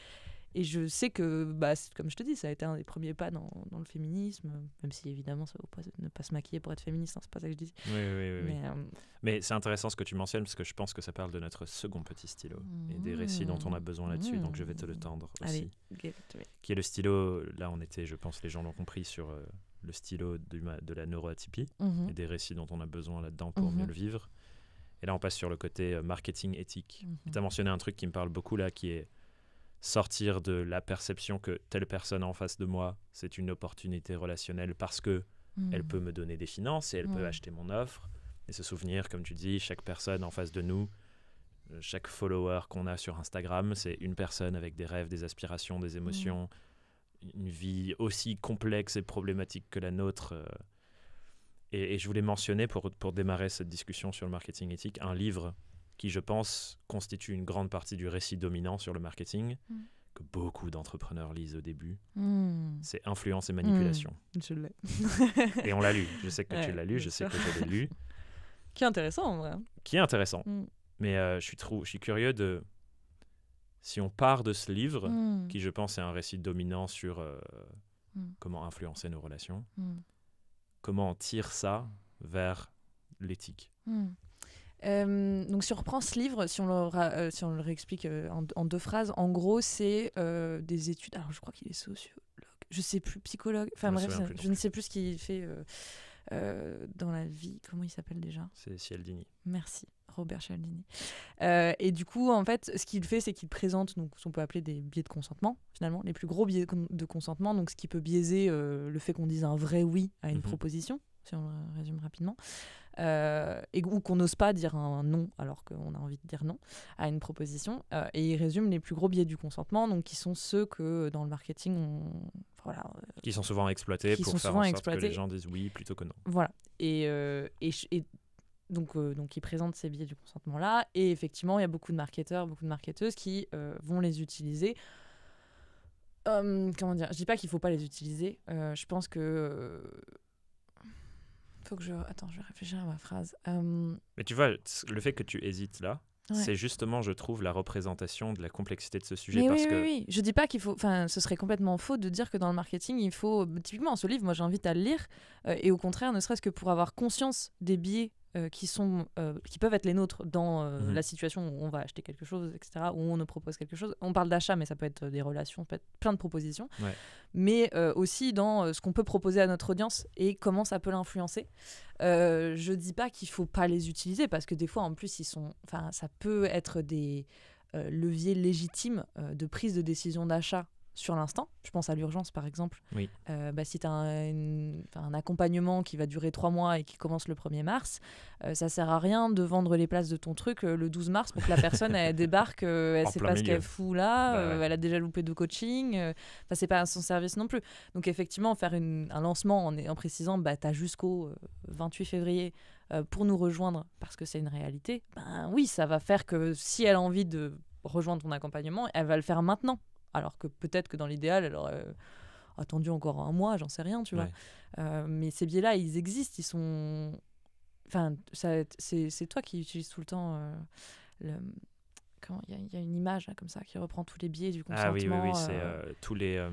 et je sais que, bah, comme je te dis, ça a été un des premiers pas dans, le féminisme, même si évidemment, ça vaut pas ne pas se maquiller pour être féministe, hein, c'est pas ça que je dis. Oui, oui, oui. Euh, Mais, c'est intéressant ce que tu mentionnes, parce que je pense que ça parle de notre second petit stylo et des récits dont on a besoin là-dessus, donc je vais te le mmh. tendre aussi. Allez, qui est le stylo, là on était, je pense, les gens l'ont compris sur... Euh, le stylo du, de la neuroatypie mmh. et des récits dont on a besoin là-dedans pour mieux mmh. le vivre. Et là, on passe sur le côté euh, marketing éthique. Tu as mentionné un truc qui me parle beaucoup là, qui est sortir de la perception que telle personne en face de moi, c'est une opportunité relationnelle parce que hmm. elle peut me donner des finances et elle peut acheter mon offre. Et se souvenir, comme tu dis, chaque personne en face de nous, euh, chaque follower qu'on a sur Instagram, c'est une personne avec des rêves, des aspirations, des hmm. émotions, une vie aussi complexe et problématique que la nôtre. Euh. Et, et je voulais mentionner, pour, pour démarrer cette discussion sur le marketing éthique, un livre qui, je pense, constitue une grande partie du récit dominant sur le marketing, mm. que beaucoup d'entrepreneurs lisent au début. Mm. C'est influence et manipulation. Mm. Je l'ai. <laughs> et on l'a lu. Je sais que tu l'as lu, je sais que tu lu. <laughs> qui est intéressant, en vrai. Qui est intéressant. Mais euh, je, suis trop, je suis curieux de... Si on part de ce livre, qui, je pense, est un récit dominant sur euh, comment influencer nos relations, comment on tire ça vers l'éthique. Euh, donc si on reprend ce livre, si on le, euh, si on réexplique euh, en, deux phrases, en gros c'est des études, alors je crois qu'il est sociologue, je ne sais plus, psychologue, enfin bref, je ne sais plus ce qu'il fait dans la vie, comment il s'appelle déjà C'est Cialdini. Merci. Robert Cialdini. et du coup, en fait, ce qu'il fait, c'est qu'il présente donc, ce qu'on peut appeler des biais de consentement, finalement, les plus gros biais de consentement, donc ce qui peut biaiser le fait qu'on dise un vrai oui à une mmh proposition, si on le résume rapidement. Euh, et, ou qu'on n'ose pas dire un non alors qu'on a envie de dire non à une proposition. Euh, et il résume les plus gros biais du consentement, donc qui sont ceux que dans le marketing, on, voilà, euh, qui sont souvent exploités pour faire en sorte que les gens disent oui plutôt que non. Voilà. Et, et, donc, donc il présente ces biais du consentement là. Et effectivement, il y a beaucoup de marketeurs, beaucoup de marketeuses qui vont les utiliser. Hum, comment dire Je dis pas qu'il faut pas les utiliser. je pense que faut que je. Attends, je vais réfléchir à ma phrase. Euh, Mais tu vois, le fait que tu hésites là, c'est justement, je trouve, la représentation de la complexité de ce sujet. parce que... oui, oui. Je dis pas qu'il faut. Enfin, ce serait complètement faux de dire que dans le marketing, il faut. Typiquement, ce livre, moi, j'invite à le lire. Euh, et au contraire, ne serait-ce que pour avoir conscience des biais euh, qui, sont, euh, qui peuvent être les nôtres dans euh, mhm. la situation où on va acheter quelque chose, etc., où on nous propose quelque chose. On parle d'achat, mais ça peut être des relations, peut être plein de propositions, mais aussi dans ce qu'on peut proposer à notre audience et comment ça peut l'influencer. je dis pas qu'il faut pas les utiliser parce que des fois, en plus, ils sont, enfin, ça peut être des leviers légitimes de prise de décision d'achat sur l'instant. Je pense à l'urgence, par exemple. Oui. Euh, bah, si tu as un, accompagnement qui va durer trois mois et qui commence le 1er mars, euh, ça sert à rien de vendre les places de ton truc euh, le 12 mars pour que la personne elle <laughs> débarque, elle sait pas ce qu'elle fout là, bah elle a déjà loupé deux coaching Enfin, c'est pas son service non plus. Donc, effectivement, faire un lancement en, précisant bah, tu as jusqu'au 28 février pour nous rejoindre parce que c'est une réalité, ben oui, ça va faire que si elle a envie de rejoindre ton accompagnement, elle va le faire maintenant alors que peut-être que dans l'idéal, elle aurait euh, attendu encore un mois, j'en sais rien, tu vois. Euh, mais ces biais-là, ils existent, ils sont. Enfin, c'est toi qui utilises tout le temps euh, le, il y, a une image comme ça qui reprend tous les biais du consentement. Ah oui, oui, oui c'est euh, euh, tous, les, euh,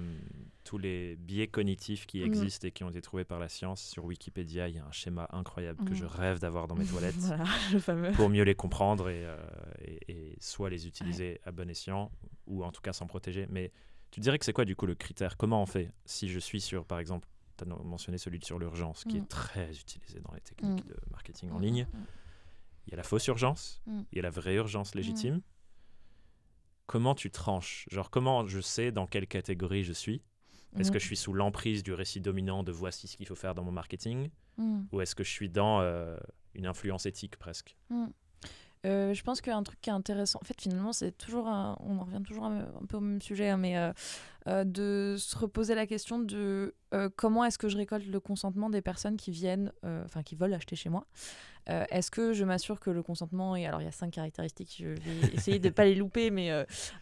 tous les biais cognitifs qui mm. existent et qui ont été trouvés par la science. Sur Wikipédia, il y a un schéma incroyable que mm. je rêve d'avoir dans mes <laughs> toilettes <laughs> pour mieux les comprendre et, soit les utiliser à bon escient ou en tout cas s'en protéger. Mais tu dirais que c'est quoi du coup le critère Comment on fait si je suis sur, par exemple, tu as mentionné celui sur l'urgence qui est mm. très utilisé dans les techniques de marketing en ligne. Il y a la fausse urgence, il y a la vraie urgence légitime comment tu tranches Genre, comment je sais dans quelle catégorie je suis Est-ce que mhm. je suis sous l'emprise du récit dominant de voici ce qu'il faut faire dans mon marketing mhm. Ou est-ce que je suis dans euh, une influence éthique presque mhm. euh, je pense qu'un truc qui est intéressant, en fait finalement c'est toujours, on en revient toujours un, peu au même sujet, hein, mais euh, euh, de se reposer la question de euh, comment est-ce que je récolte le consentement des personnes qui viennent, euh, enfin qui veulent acheter chez moi. est-ce que je m'assure que le consentement et alors il y a cinq caractéristiques, je vais <laughs> essayer de ne pas les louper, mais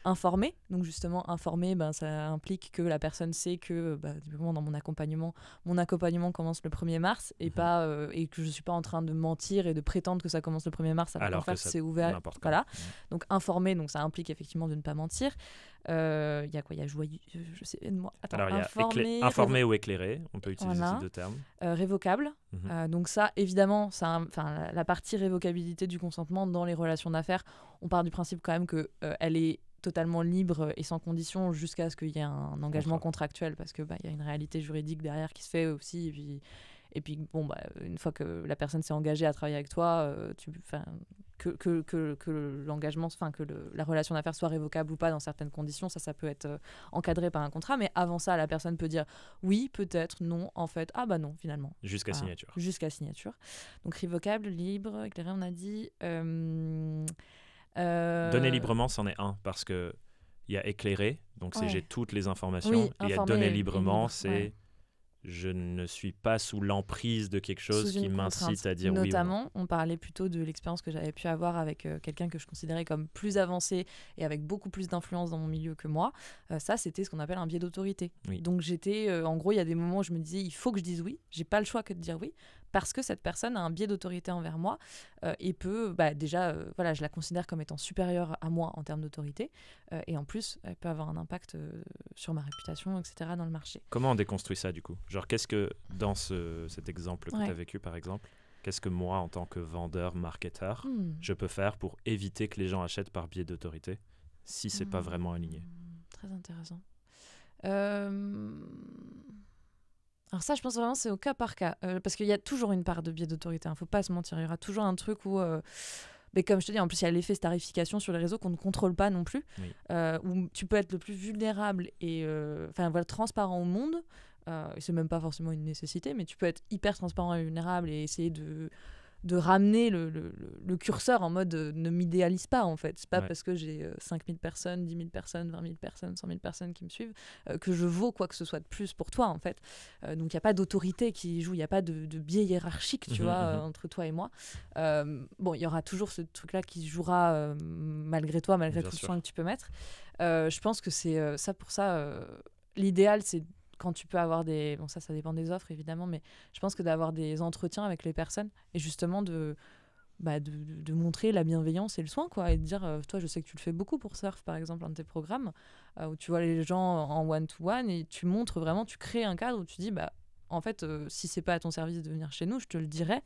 informer, Donc justement, informer ben, ça implique que la personne sait que ben, dans mon accompagnement, mon accompagnement commence le 1er mars et, mhm. pas, et que je ne suis pas en train de mentir et de prétendre que ça commence le 1er mars alors que c'est ouvert. Voilà. Mhm. Donc informer donc ça implique effectivement de ne pas mentir. Euh, il y a quoi Il y a joyeux, euh, je sais informé, ou éclairé, on peut utiliser ces deux termes. Euh, révocable. Mhm. donc ça, évidemment, ça, enfin, la partie révocabilité du consentement dans les relations d'affaires, on part du principe quand même que elle est totalement libre et sans condition jusqu'à ce qu'il y ait un engagement contractuel parce que bah, il y a une réalité juridique derrière qui se fait aussi et puis et puis, bon, bah, une fois que la personne s'est engagée à travailler avec toi, euh, tu, que, que, que, que l'engagement, enfin, que le, la relation d'affaires soit révocable ou pas dans certaines conditions, ça, ça peut être euh, encadré par un contrat. Mais avant ça, la personne peut dire oui, peut-être, non, en fait, ah bah non, finalement. Jusqu'à signature. Jusqu'à signature. Donc, révocable, libre, éclairé, on a dit. Euh, donner librement, c'en est un, parce que il y a éclairé, donc si c'est j'ai toutes les informations. il y a donner librement, c'est je ne suis pas sous l'emprise de quelque chose qui m'incite à dire oui. Notamment, on parlait plutôt de l'expérience que j'avais pu avoir avec euh, quelqu'un que je considérais comme plus avancé et avec beaucoup plus d'influence dans mon milieu que moi. Euh, ça, c'était ce qu'on appelle un biais d'autorité. Donc j'étais, euh, en gros, il y a des moments où je me disais, il faut que je dise oui. J'ai pas le choix que de dire oui parce que cette personne a un biais d'autorité envers moi euh, et peut, bah, déjà, euh, voilà, je la considère comme étant supérieure à moi en termes d'autorité, euh, et en plus, elle peut avoir un impact sur ma réputation, etc., dans le marché. Comment on déconstruit ça, du coup Genre, qu'est-ce que, dans ce, cet exemple que tu as vécu, par exemple, qu'est-ce que moi, en tant que vendeur, marketeur, hmm. je peux faire pour éviter que les gens achètent par biais d'autorité, si c'est pas hmm. vraiment aligné Très intéressant. Euh... Alors ça, je pense vraiment c'est au cas par cas, euh, parce qu'il y a toujours une part de biais d'autorité. Il hein, ne faut pas se mentir, il y aura toujours un truc où, euh, mais comme je te dis, en plus il y a l'effet starification sur les réseaux qu'on ne contrôle pas non plus, euh, où tu peux être le plus vulnérable et enfin voilà transparent au monde. c'est même pas forcément une nécessité, mais tu peux être hyper transparent et vulnérable et essayer de de ramener le, curseur en mode euh, ne m'idéalise pas en fait. C'est pas parce que j'ai 5000 euh, personnes, 10 000 personnes, 20 000 personnes, 100 000 personnes qui me suivent euh, que je vaux quoi que ce soit de plus pour toi en fait. donc il n'y a pas d'autorité qui joue, il n'y a pas de, de, biais hiérarchique tu mmh, vois mmh, mmh. entre toi et moi. bon, il y aura toujours ce truc là qui jouera malgré toi, malgré tout le soin que tu peux mettre. je pense que c'est ça pour ça. L'idéal c'est quand tu peux avoir des. Bon, ça, ça dépend des offres, évidemment, mais je pense que d'avoir des entretiens avec les personnes et justement de. Bah de, de, montrer la bienveillance et le soin, quoi, et de dire, euh, toi, je sais que tu le fais beaucoup pour Surf, par exemple, un de tes programmes, euh, où tu vois les gens en one-to-one, et tu montres vraiment, tu crées un cadre où tu dis, bah, en fait, euh, si c'est pas à ton service de venir chez nous, je te le dirai,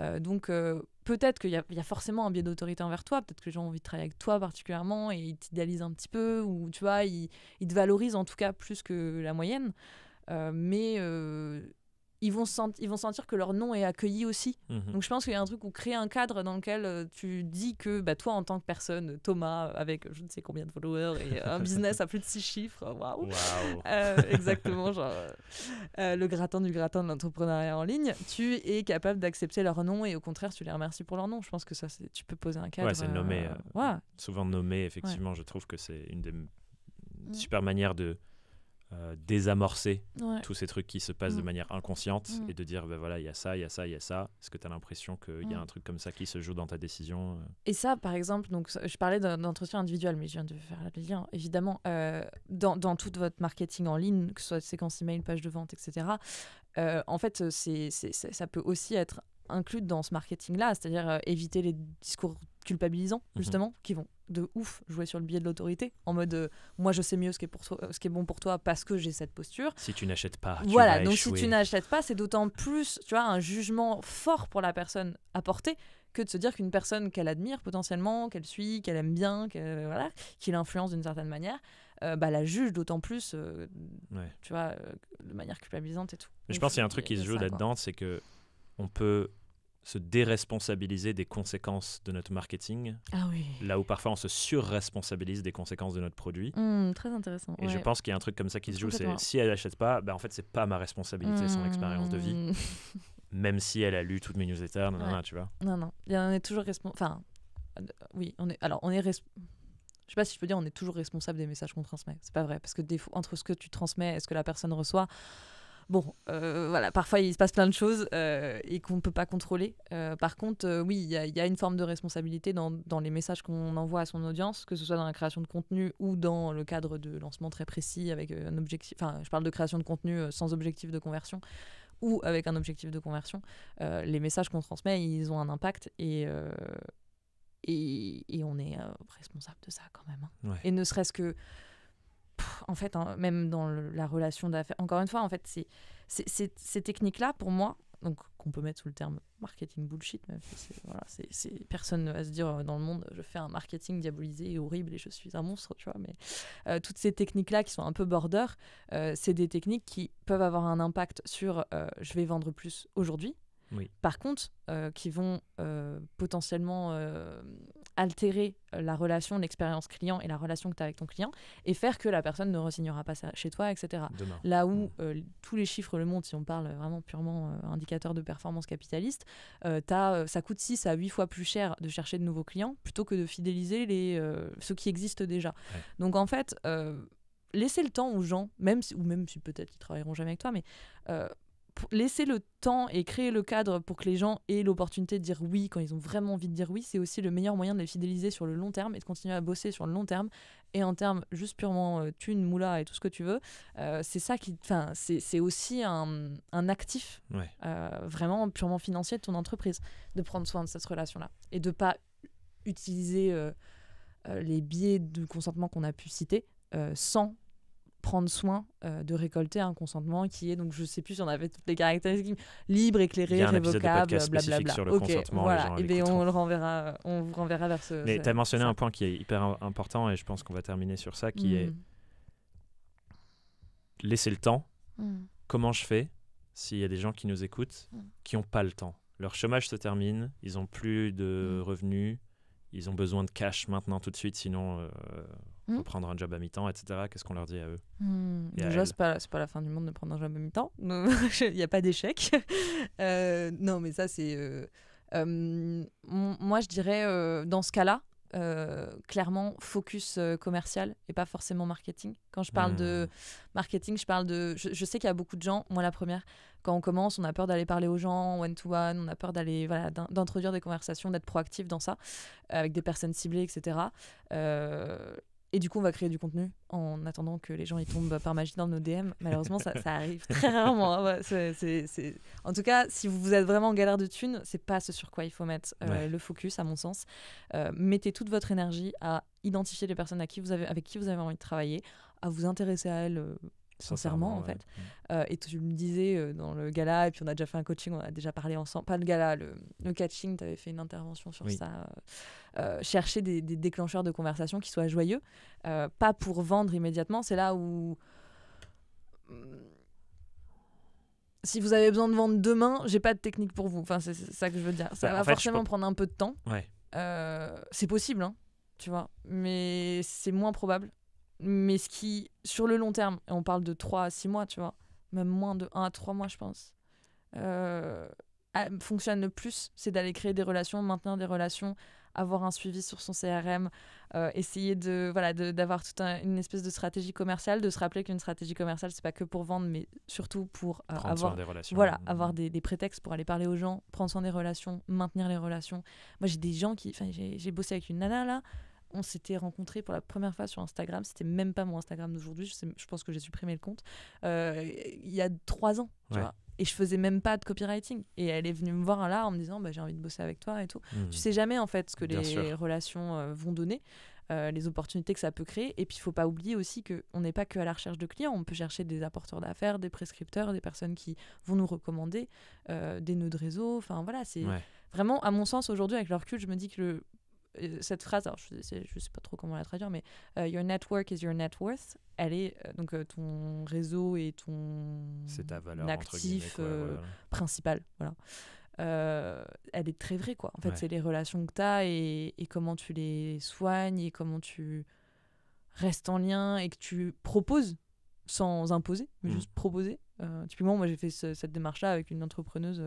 euh, donc euh, peut-être qu'il y, a forcément un biais d'autorité envers toi, peut-être que les gens ont envie de travailler avec toi particulièrement et ils t'idéalisent un petit peu, ou tu vois, ils, te valorisent en tout cas plus que la moyenne. Euh, mais ils vont, ils vont sentir que leur nom est accueilli aussi. Mhm. Donc je pense qu'il y a un truc où créer un cadre dans lequel euh, tu dis que bah, toi, en tant que personne, Thomas, euh, avec je ne sais combien de followers et euh, un business à plus de six chiffres, waouh! exactement, genre le gratin du gratin de l'entrepreneuriat en ligne, tu es capable d'accepter leur nom et au contraire, tu les remercies pour leur nom. Je pense que ça, tu peux poser un cadre. Ouais, c'est nommé. Souvent nommé, effectivement, je trouve que c'est une des mm. super manières de euh, désamorcer tous ces trucs qui se passent de mm. manière inconsciente mm. et de dire ben voilà il y a ça il y a ça il y a ça est-ce que tu as l'impression qu'il y a mm. un truc comme ça qui se joue dans ta décision euh? et ça par exemple donc je parlais d'entretien individuel mais je viens de faire le lien évidemment euh, dans, dans, tout votre marketing en ligne que ce soit séquence email page de vente etc en fait c'est, ça peut aussi être inclus dans ce marketing là c'est-à-dire éviter les discours culpabilisants mhm. justement qui vont de ouf jouer sur le biais de l'autorité, en mode euh, moi je sais mieux ce qui, est pour toi, euh, ce qui est bon pour toi parce que j'ai cette posture. Si tu n'achètes pas, tu voilà. donc si tu n'achètes pas, c'est d'autant plus, tu vois, un jugement fort pour la personne à porter que de se dire qu'une personne qu'elle admire potentiellement, qu'elle suit, qu'elle aime bien, qu'elle voilà, qu'il influence d'une certaine manière, euh, bah, la juge d'autant plus, tu vois, de manière culpabilisante et tout. Mais je pense qu'il y a un truc qui se joue là-dedans, c'est que on peut se déresponsabiliser des conséquences de notre marketing. Ah là où parfois on se surresponsabilise des conséquences de notre produit. Hmm, très intéressant. Et je pense qu'il y a un truc comme ça qui se joue, c'est si elle n'achète pas, ben en fait c'est pas ma responsabilité, son expérience de vie. Hmm. <laughs> Même si elle a lu toutes mes newsletters, non, non, tu vois. Non, non, on est toujours responsable. Enfin, euh, oui, on est. Alors, on est Je je sais pas si je peux dire on est toujours responsable des messages qu'on transmet. C'est pas vrai parce que des fois, entre ce que tu transmets et ce que la personne reçoit, Bon, euh, voilà, parfois il se passe plein de choses euh, et qu'on ne peut pas contrôler. Euh, par contre, oui, il y, a une forme de responsabilité dans, dans les messages qu'on envoie à son audience, que ce soit dans la création de contenu ou dans le cadre de lancement très précis avec un objectif. Enfin, je parle de création de contenu sans objectif de conversion ou avec un objectif de conversion. les messages qu'on transmet, ils ont un impact et. Et, et, on est responsable de ça quand même. Hein. Et ne serait-ce que en fait, hein, même dans la relation d'affaires, encore une fois, en fait, c'est, ces techniques-là, pour moi, donc qu'on peut mettre sous le terme marketing bullshit, c'est, personne ne va se dire euh, dans le monde, je fais un marketing diabolisé et horrible et je suis un monstre, tu vois, mais euh, toutes ces techniques-là qui sont un peu border, euh, c'est des techniques qui peuvent avoir un impact sur je vais vendre plus aujourd'hui, oui. par contre, qui vont potentiellement altérer euh, la relation, l'expérience client et la relation que tu as avec ton client et faire que la personne ne ressignera pas chez toi, etc. Là où mm. euh, tous les chiffres le montrent, si on parle vraiment purement euh, indicateur de performance capitaliste, ça coûte 6 à 8 fois plus cher de chercher de nouveaux clients plutôt que de fidéliser les, ceux qui existent déjà. Donc en fait, laisser le temps aux gens, même si, ou même si peut-être ils travailleront jamais avec toi, mais laisser le temps et créer le cadre pour que les gens aient l'opportunité de dire oui quand ils ont vraiment envie de dire oui, c'est aussi le meilleur moyen de les fidéliser sur le long terme et de continuer à bosser sur le long terme et en termes juste purement euh, thunes, moulas moula et tout ce que tu veux. Euh, c'est ça qui, enfin, c'est aussi un, actif euh, vraiment purement financier de ton entreprise, de prendre soin de cette relation-là et de pas utiliser les biais de consentement qu'on a pu citer sans prendre soin euh, de récolter un consentement qui est donc je sais plus si on avait toutes les caractéristiques libre, éclairé, révocable, blablabla. Sur voilà. Et eh ben, on le renverra, on vous renverra vers ce. Mais tu as mentionné un point qui est hyper important et je pense qu'on va terminer sur ça, qui est hmm. laisser le temps. Hmm. Comment je fais s'il y a des gens qui nous écoutent hmm. qui n'ont pas le temps Leur chômage se termine, ils n'ont plus de revenus, ils ont besoin de cash maintenant tout de suite, sinon euh, Mm. prendre un job à mi-temps, etc. Qu'est-ce qu'on leur dit à eux mm. Déjà, ce n'est pas, pas, la fin du monde de prendre un job à mi-temps. <laughs> Il n'y a pas d'échec. <laughs> Euh, non, mais ça, c'est. Euh, euh, moi, je dirais, dans ce cas-là, clairement focus commercial et pas forcément marketing. Quand je parle de hmm. marketing, je parle de. Je, sais qu'il y a beaucoup de gens, moi la première, quand on commence, on a peur d'aller parler aux gens one-to-one, on a peur d'aller voilà, d'introduire des conversations, d'être proactif dans ça, avec des personnes ciblées, etc. Et du coup, on va créer du contenu en attendant que les gens ils tombent par magie dans nos DM. Malheureusement, ça, arrive très <laughs> rarement. Hein, en tout cas, si vous êtes vraiment en galère de thunes, c'est pas ce sur quoi il faut mettre euh, le focus, à mon sens. Euh, mettez toute votre énergie à identifier les personnes à qui vous avez, avec qui vous avez envie de travailler, à vous intéresser à elles euh, sincèrement, en fait. Mm. Euh, et tu me disais euh, dans le gala, et puis on a déjà fait un coaching, on a déjà parlé ensemble, pas le gala, le, catching, tu avais fait une intervention sur ça. Euh, chercher des, des, déclencheurs de conversation qui soient joyeux, pas pour vendre immédiatement, c'est là où... Mm, si vous avez besoin de vendre demain, j'ai pas de technique pour vous. Enfin, c'est ça que je veux dire. Ça bah, va forcément prendre un peu de temps. c'est possible, hein, tu vois, mais c'est moins probable mais ce qui, sur le long terme, et on parle de 3 à 6 mois, tu vois, même moins de 1 à 3 mois, je pense, euh, fonctionne le plus, c'est d'aller créer des relations, maintenir des relations, avoir un suivi sur son CRM, euh, essayer de d'avoir toute une espèce de stratégie commerciale, de se rappeler qu'une stratégie commerciale c'est pas que pour vendre, mais surtout pour euh, avoir des relations. voilà mmh. avoir des, des, prétextes pour aller parler aux gens, prendre soin des relations, maintenir les relations. Moi j'ai des gens qui, j'ai bossé avec une nana là, on s'était rencontré pour la première fois sur Instagram. C'était même pas mon Instagram d'aujourd'hui. Je, pense que j'ai supprimé le compte. Euh, il y a trois ans, Et je faisais même pas de copywriting. Et elle est venue me voir là en me disant bah, J'ai envie de bosser avec toi et tout. Hmm. Tu sais jamais en fait ce que les relations euh, vont donner. Euh, les opportunités que ça peut créer. Et puis, il faut pas oublier aussi qu'on n'est pas que à la recherche de clients. On peut chercher des apporteurs d'affaires, des prescripteurs, des personnes qui vont nous recommander, des nœuds de réseau. Enfin, voilà, c'est vraiment, à mon sens, aujourd'hui, avec le recul, je me dis que le euh, cette phrase, alors je ne sais, pas trop comment la traduire, mais euh, Your network is your net worth, elle est euh, donc ton réseau et ton actif principal. Voilà. elle est très vraie, quoi. En fait, c'est les relations que tu as et, comment tu les soignes et comment tu restes en lien et que tu proposes sans imposer, mais mmh. juste proposer. typiquement, moi, j'ai fait cette démarche-là avec une entrepreneuse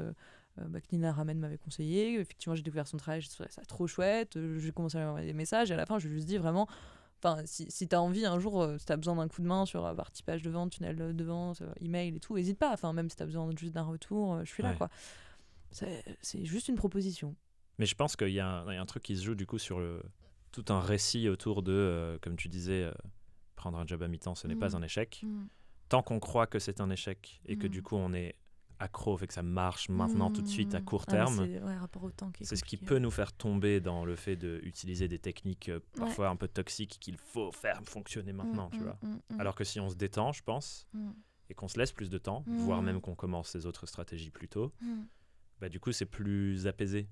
euh, bah, Nina Ramen m'avait conseillé. Effectivement, j'ai découvert son travail, je trouvais ça trop chouette. Euh, j'ai commencé à lui envoyer des messages et à la fin, je lui ai dit vraiment. Enfin, si, si tu as envie un jour, euh, si tu as besoin d'un coup de main sur euh, partie page de vente, tunnel de vente, euh, email et tout, n'hésite pas. Enfin, même si tu as besoin juste d'un retour, je suis là. quoi. C'est juste une proposition. Mais je pense qu'il y, a un truc qui se joue du coup sur tout un récit autour de, comme tu disais, prendre un job à mi-temps, ce n'est pas mm. un échec. Mm. Tant qu'on croit que c'est un échec et que mm. du coup on est accro, fait que ça marche maintenant tout de suite à hmm. court ah, terme. c'est ce qui peut nous faire tomber dans le fait d'utiliser des techniques euh, parfois un peu toxiques qu'il faut faire fonctionner hmm, maintenant, tu hmm, vois. Alors que si on se détend, je pense, et qu'on se laisse plus de temps, voire même qu'on commence ces autres stratégies plus tôt, bah, du coup c'est plus apaisé.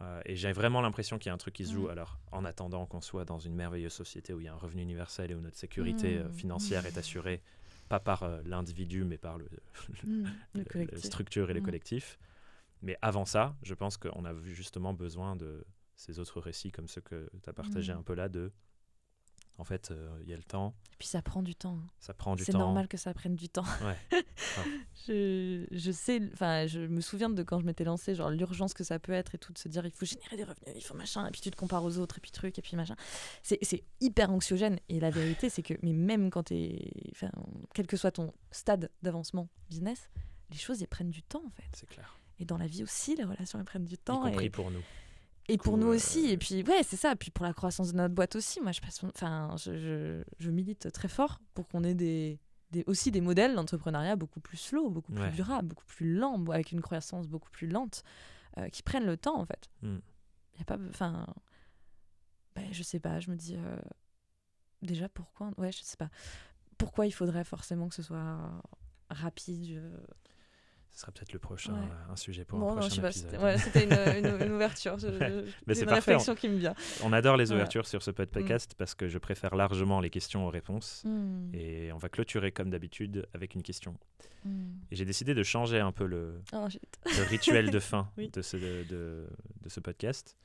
Euh, et j'ai vraiment l'impression qu'il y a un truc qui se joue. Alors, en attendant qu'on soit dans une merveilleuse société où il y a un revenu universel et où notre sécurité euh, financière est assurée pas par euh, l'individu, mais par le, <laughs> mmh, la structure et les le mmh. collectif. Mais avant ça, je pense qu'on a justement besoin de ces autres récits comme ceux que tu as partagé mmh. un peu là, de en fait, euh, il y a le temps. Et puis ça prend du temps. Hein. Ça prend du temps. C'est normal que ça prenne du temps. <laughs> je, sais, enfin, je me souviens de quand je m'étais lancée, genre l'urgence que ça peut être et tout, de se dire il faut générer des revenus, il faut machin, et puis tu te compares aux autres, et puis truc, et puis machin. C'est hyper anxiogène. Et la vérité, c'est que, mais même quand tu es, quel que soit ton stade d'avancement business, les choses, elles prennent du temps en fait. C'est clair. Et dans la vie aussi, les relations, elles prennent du temps. Y compris pour nous. Et pour nous aussi. Et puis, ouais, c'est ça. Puis pour la croissance de notre boîte aussi. Moi, je, passe, enfin, je, je, milite très fort pour qu'on ait des, des, aussi des modèles d'entrepreneuriat beaucoup plus slow, beaucoup plus durable, beaucoup plus lent, avec une croissance beaucoup plus lente, euh, qui prennent le temps, en fait. Mm. Y a pas, enfin, ben, je sais pas, je me dis euh, déjà pourquoi, ouais, je sais pas, pourquoi il faudrait forcément que ce soit rapide. Euh, ce sera peut-être le prochain euh, un sujet pour prochain c'était une, <laughs> ouverture. c'est une réflexion qui me vient. On adore les ouvertures sur ce podcast mm. parce que je préfère largement les questions aux réponses. Mm. Et on va clôturer comme d'habitude avec une question. Mm. Et j'ai décidé de changer un peu le, oh, rituel de fin <laughs> de, ce, podcast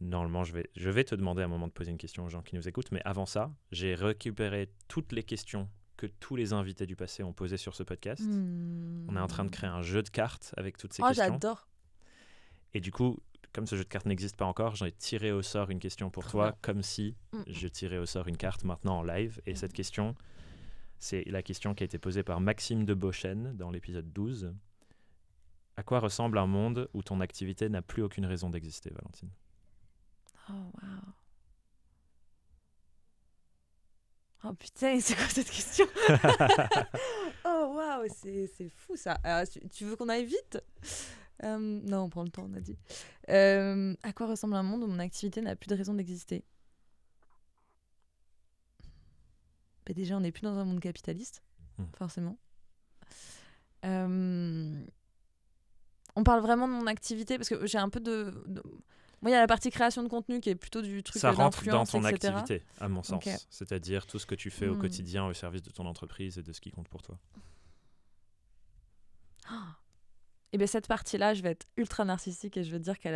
normalement, je vais, je vais te demander à un moment de poser une question aux gens qui nous écoutent. Mais avant ça, j'ai récupéré toutes les questions que tous les invités du passé ont posé sur ce podcast. Hmm. On est en train de créer un jeu de cartes avec toutes ces oh, j'adore. Et du coup, comme ce jeu de cartes n'existe pas encore, j'en ai tiré au sort une question pour toi, comme si hmm. je tirais au sort une carte maintenant en live. Et hmm. cette question, c'est la question qui a été posée par Maxime de Beauchesne dans l'épisode 12. À quoi ressemble un monde où ton activité n'a plus aucune raison d'exister, Valentine Oh, wow. Oh putain, <laughs> c'est quoi cette question <laughs> Oh waouh, c'est fou ça. tu, veux qu'on aille vite euh, Non, on prend le temps, on a dit. Euh, à quoi ressemble un monde où mon activité n'a plus de raison d'exister ben, Déjà, on n'est plus dans un monde capitaliste, hmm. forcément. Euh, on parle vraiment de mon activité parce que j'ai un peu de oui, il y a la partie création de contenu qui est plutôt du truc Ça rentre dans ton activité, à mon sens. C'est-à-dire tout ce que tu fais au hmm. quotidien au service de ton entreprise et de ce qui compte pour toi. et <gasps> eh bien cette partie-là, je vais être ultra narcissique et je veux dire qu'il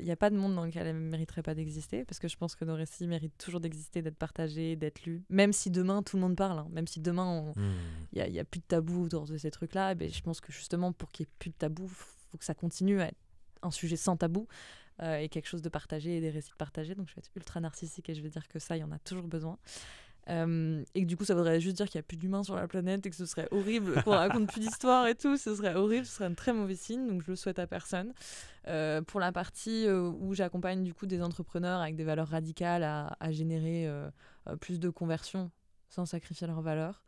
n'y a pas de monde dans lequel elle ne mériterait pas d'exister, parce que je pense que nos récits méritent toujours d'exister, d'être partagés, d'être lus, même si demain tout le monde parle, hein. même si demain hmm. il n'y a, plus de tabou autour de ces trucs-là, eh ben, je pense que justement pour qu'il n'y ait plus de tabou, faut que ça continue à être un sujet sans tabou. Euh, et quelque chose de partagé et des récits partagés. Donc je vais être ultra narcissique et je vais dire que ça, il y en a toujours besoin. Euh, et que du coup, ça voudrait juste dire qu'il n'y a plus d'humains sur la planète et que ce serait horrible qu'on <laughs> raconte plus d'histoires et tout. Ce serait horrible, ce serait un très mauvais signe, donc je le souhaite à personne. Euh, pour la partie où j'accompagne du coup des entrepreneurs avec des valeurs radicales à, à générer plus de conversions sans sacrifier leurs valeurs,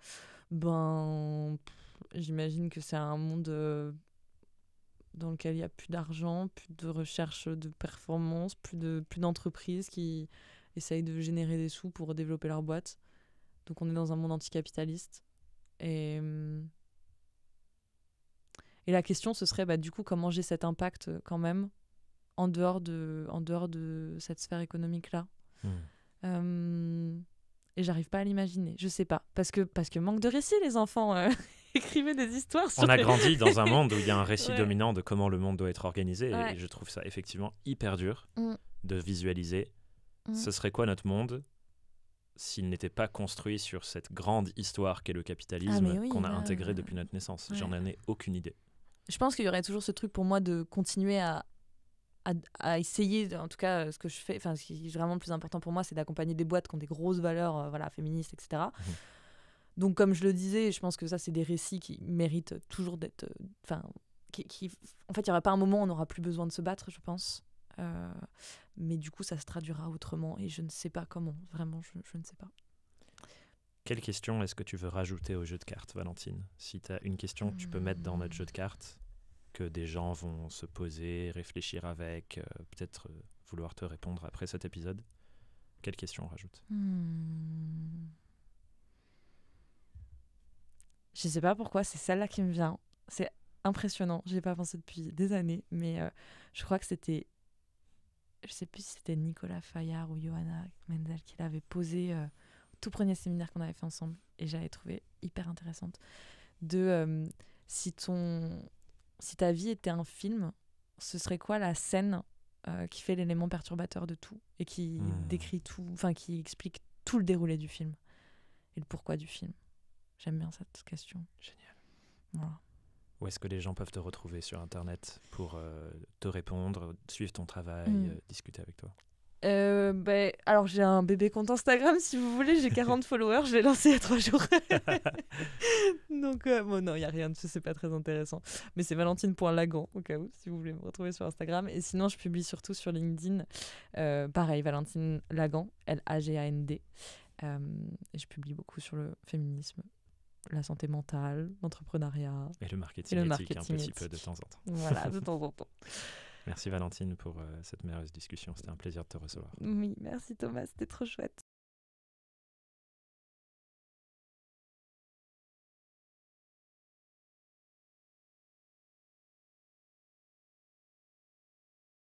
ben j'imagine que c'est un monde dans lequel il n'y a plus d'argent, plus de recherche de performance, plus de plus d'entreprises qui essayent de générer des sous pour développer leur boîte. Donc on est dans un monde anticapitaliste. Et, hum, et la question, ce serait bah, du coup comment j'ai cet impact euh, quand même en dehors de, en dehors de cette sphère économique-là. Euh, et j'arrive pas à l'imaginer, je sais pas. Parce que, parce que manque de récit, les enfants. Euh. <laughs> écrivez des histoires On a grandi dans un <laughs> monde où il y a un récit dominant de comment le monde doit être organisé. Et je trouve ça effectivement hyper dur mm. de visualiser mm. ce serait quoi notre monde s'il n'était pas construit sur cette grande histoire qu'est le capitalisme ah, qu'on a intégré euh, depuis notre naissance. J'en ai aucune idée. Je pense qu'il y aurait toujours ce truc pour moi de continuer à, essayer, en tout cas, euh, ce que je fais, enfin, ce qui est vraiment le plus important pour moi, c'est d'accompagner des boîtes qui ont des grosses valeurs euh, voilà, féministes, etc. Donc, comme je le disais, je pense que ça, c'est des récits qui méritent toujours d'être. Euh, enfin, qui, en fait, il n'y aura pas un moment où on n'aura plus besoin de se battre, je pense. Euh, mais du coup, ça se traduira autrement et je ne sais pas comment. Vraiment, je, ne sais pas. Quelle question est-ce que tu veux rajouter au jeu de cartes, Valentine Si tu as une question que tu peux mettre dans notre jeu de mmh. cartes, que des gens vont se poser, réfléchir avec, euh, peut-être vouloir te répondre après cet épisode, quelle question rajoute mmh. Je ne sais pas pourquoi, c'est celle-là qui me vient. C'est impressionnant. j'ai ai pas pensé depuis des années, mais euh, je crois que c'était. Je sais plus si c'était Nicolas Fayard ou Johanna Mendel qui l'avait posé euh, tout premier séminaire qu'on avait fait ensemble. Et j'avais trouvé hyper intéressante. De euh, si, ton... si ta vie était un film, ce serait quoi la scène qui fait l'élément perturbateur de tout et qui hmm. décrit tout, enfin qui explique tout le déroulé du film et le pourquoi du film. J'aime bien cette question. Génial. Où est-ce que les gens peuvent te retrouver sur Internet pour euh, te répondre, suivre ton travail, hmm. euh, discuter avec toi euh, bah, alors j'ai un bébé compte Instagram si vous voulez, j'ai 40 <laughs> followers, je l'ai lancé <laughs> euh, il y a 3 jours. Donc bon non, il n'y a rien de ce c'est pas très intéressant. Mais c'est valentine.lagan au cas où si vous voulez me retrouver sur Instagram. Et sinon je publie surtout sur LinkedIn, pareil Valentine Lagan, L-A-G-A-N-D. je publie beaucoup sur le féminisme la santé mentale, l'entrepreneuriat. Et le marketing, un petit peu de temps en temps. Voilà, de <laughs> temps en temps. Merci Valentine pour euh, cette merveilleuse discussion. C'était un plaisir de te recevoir. Oui, merci Thomas, c'était trop chouette.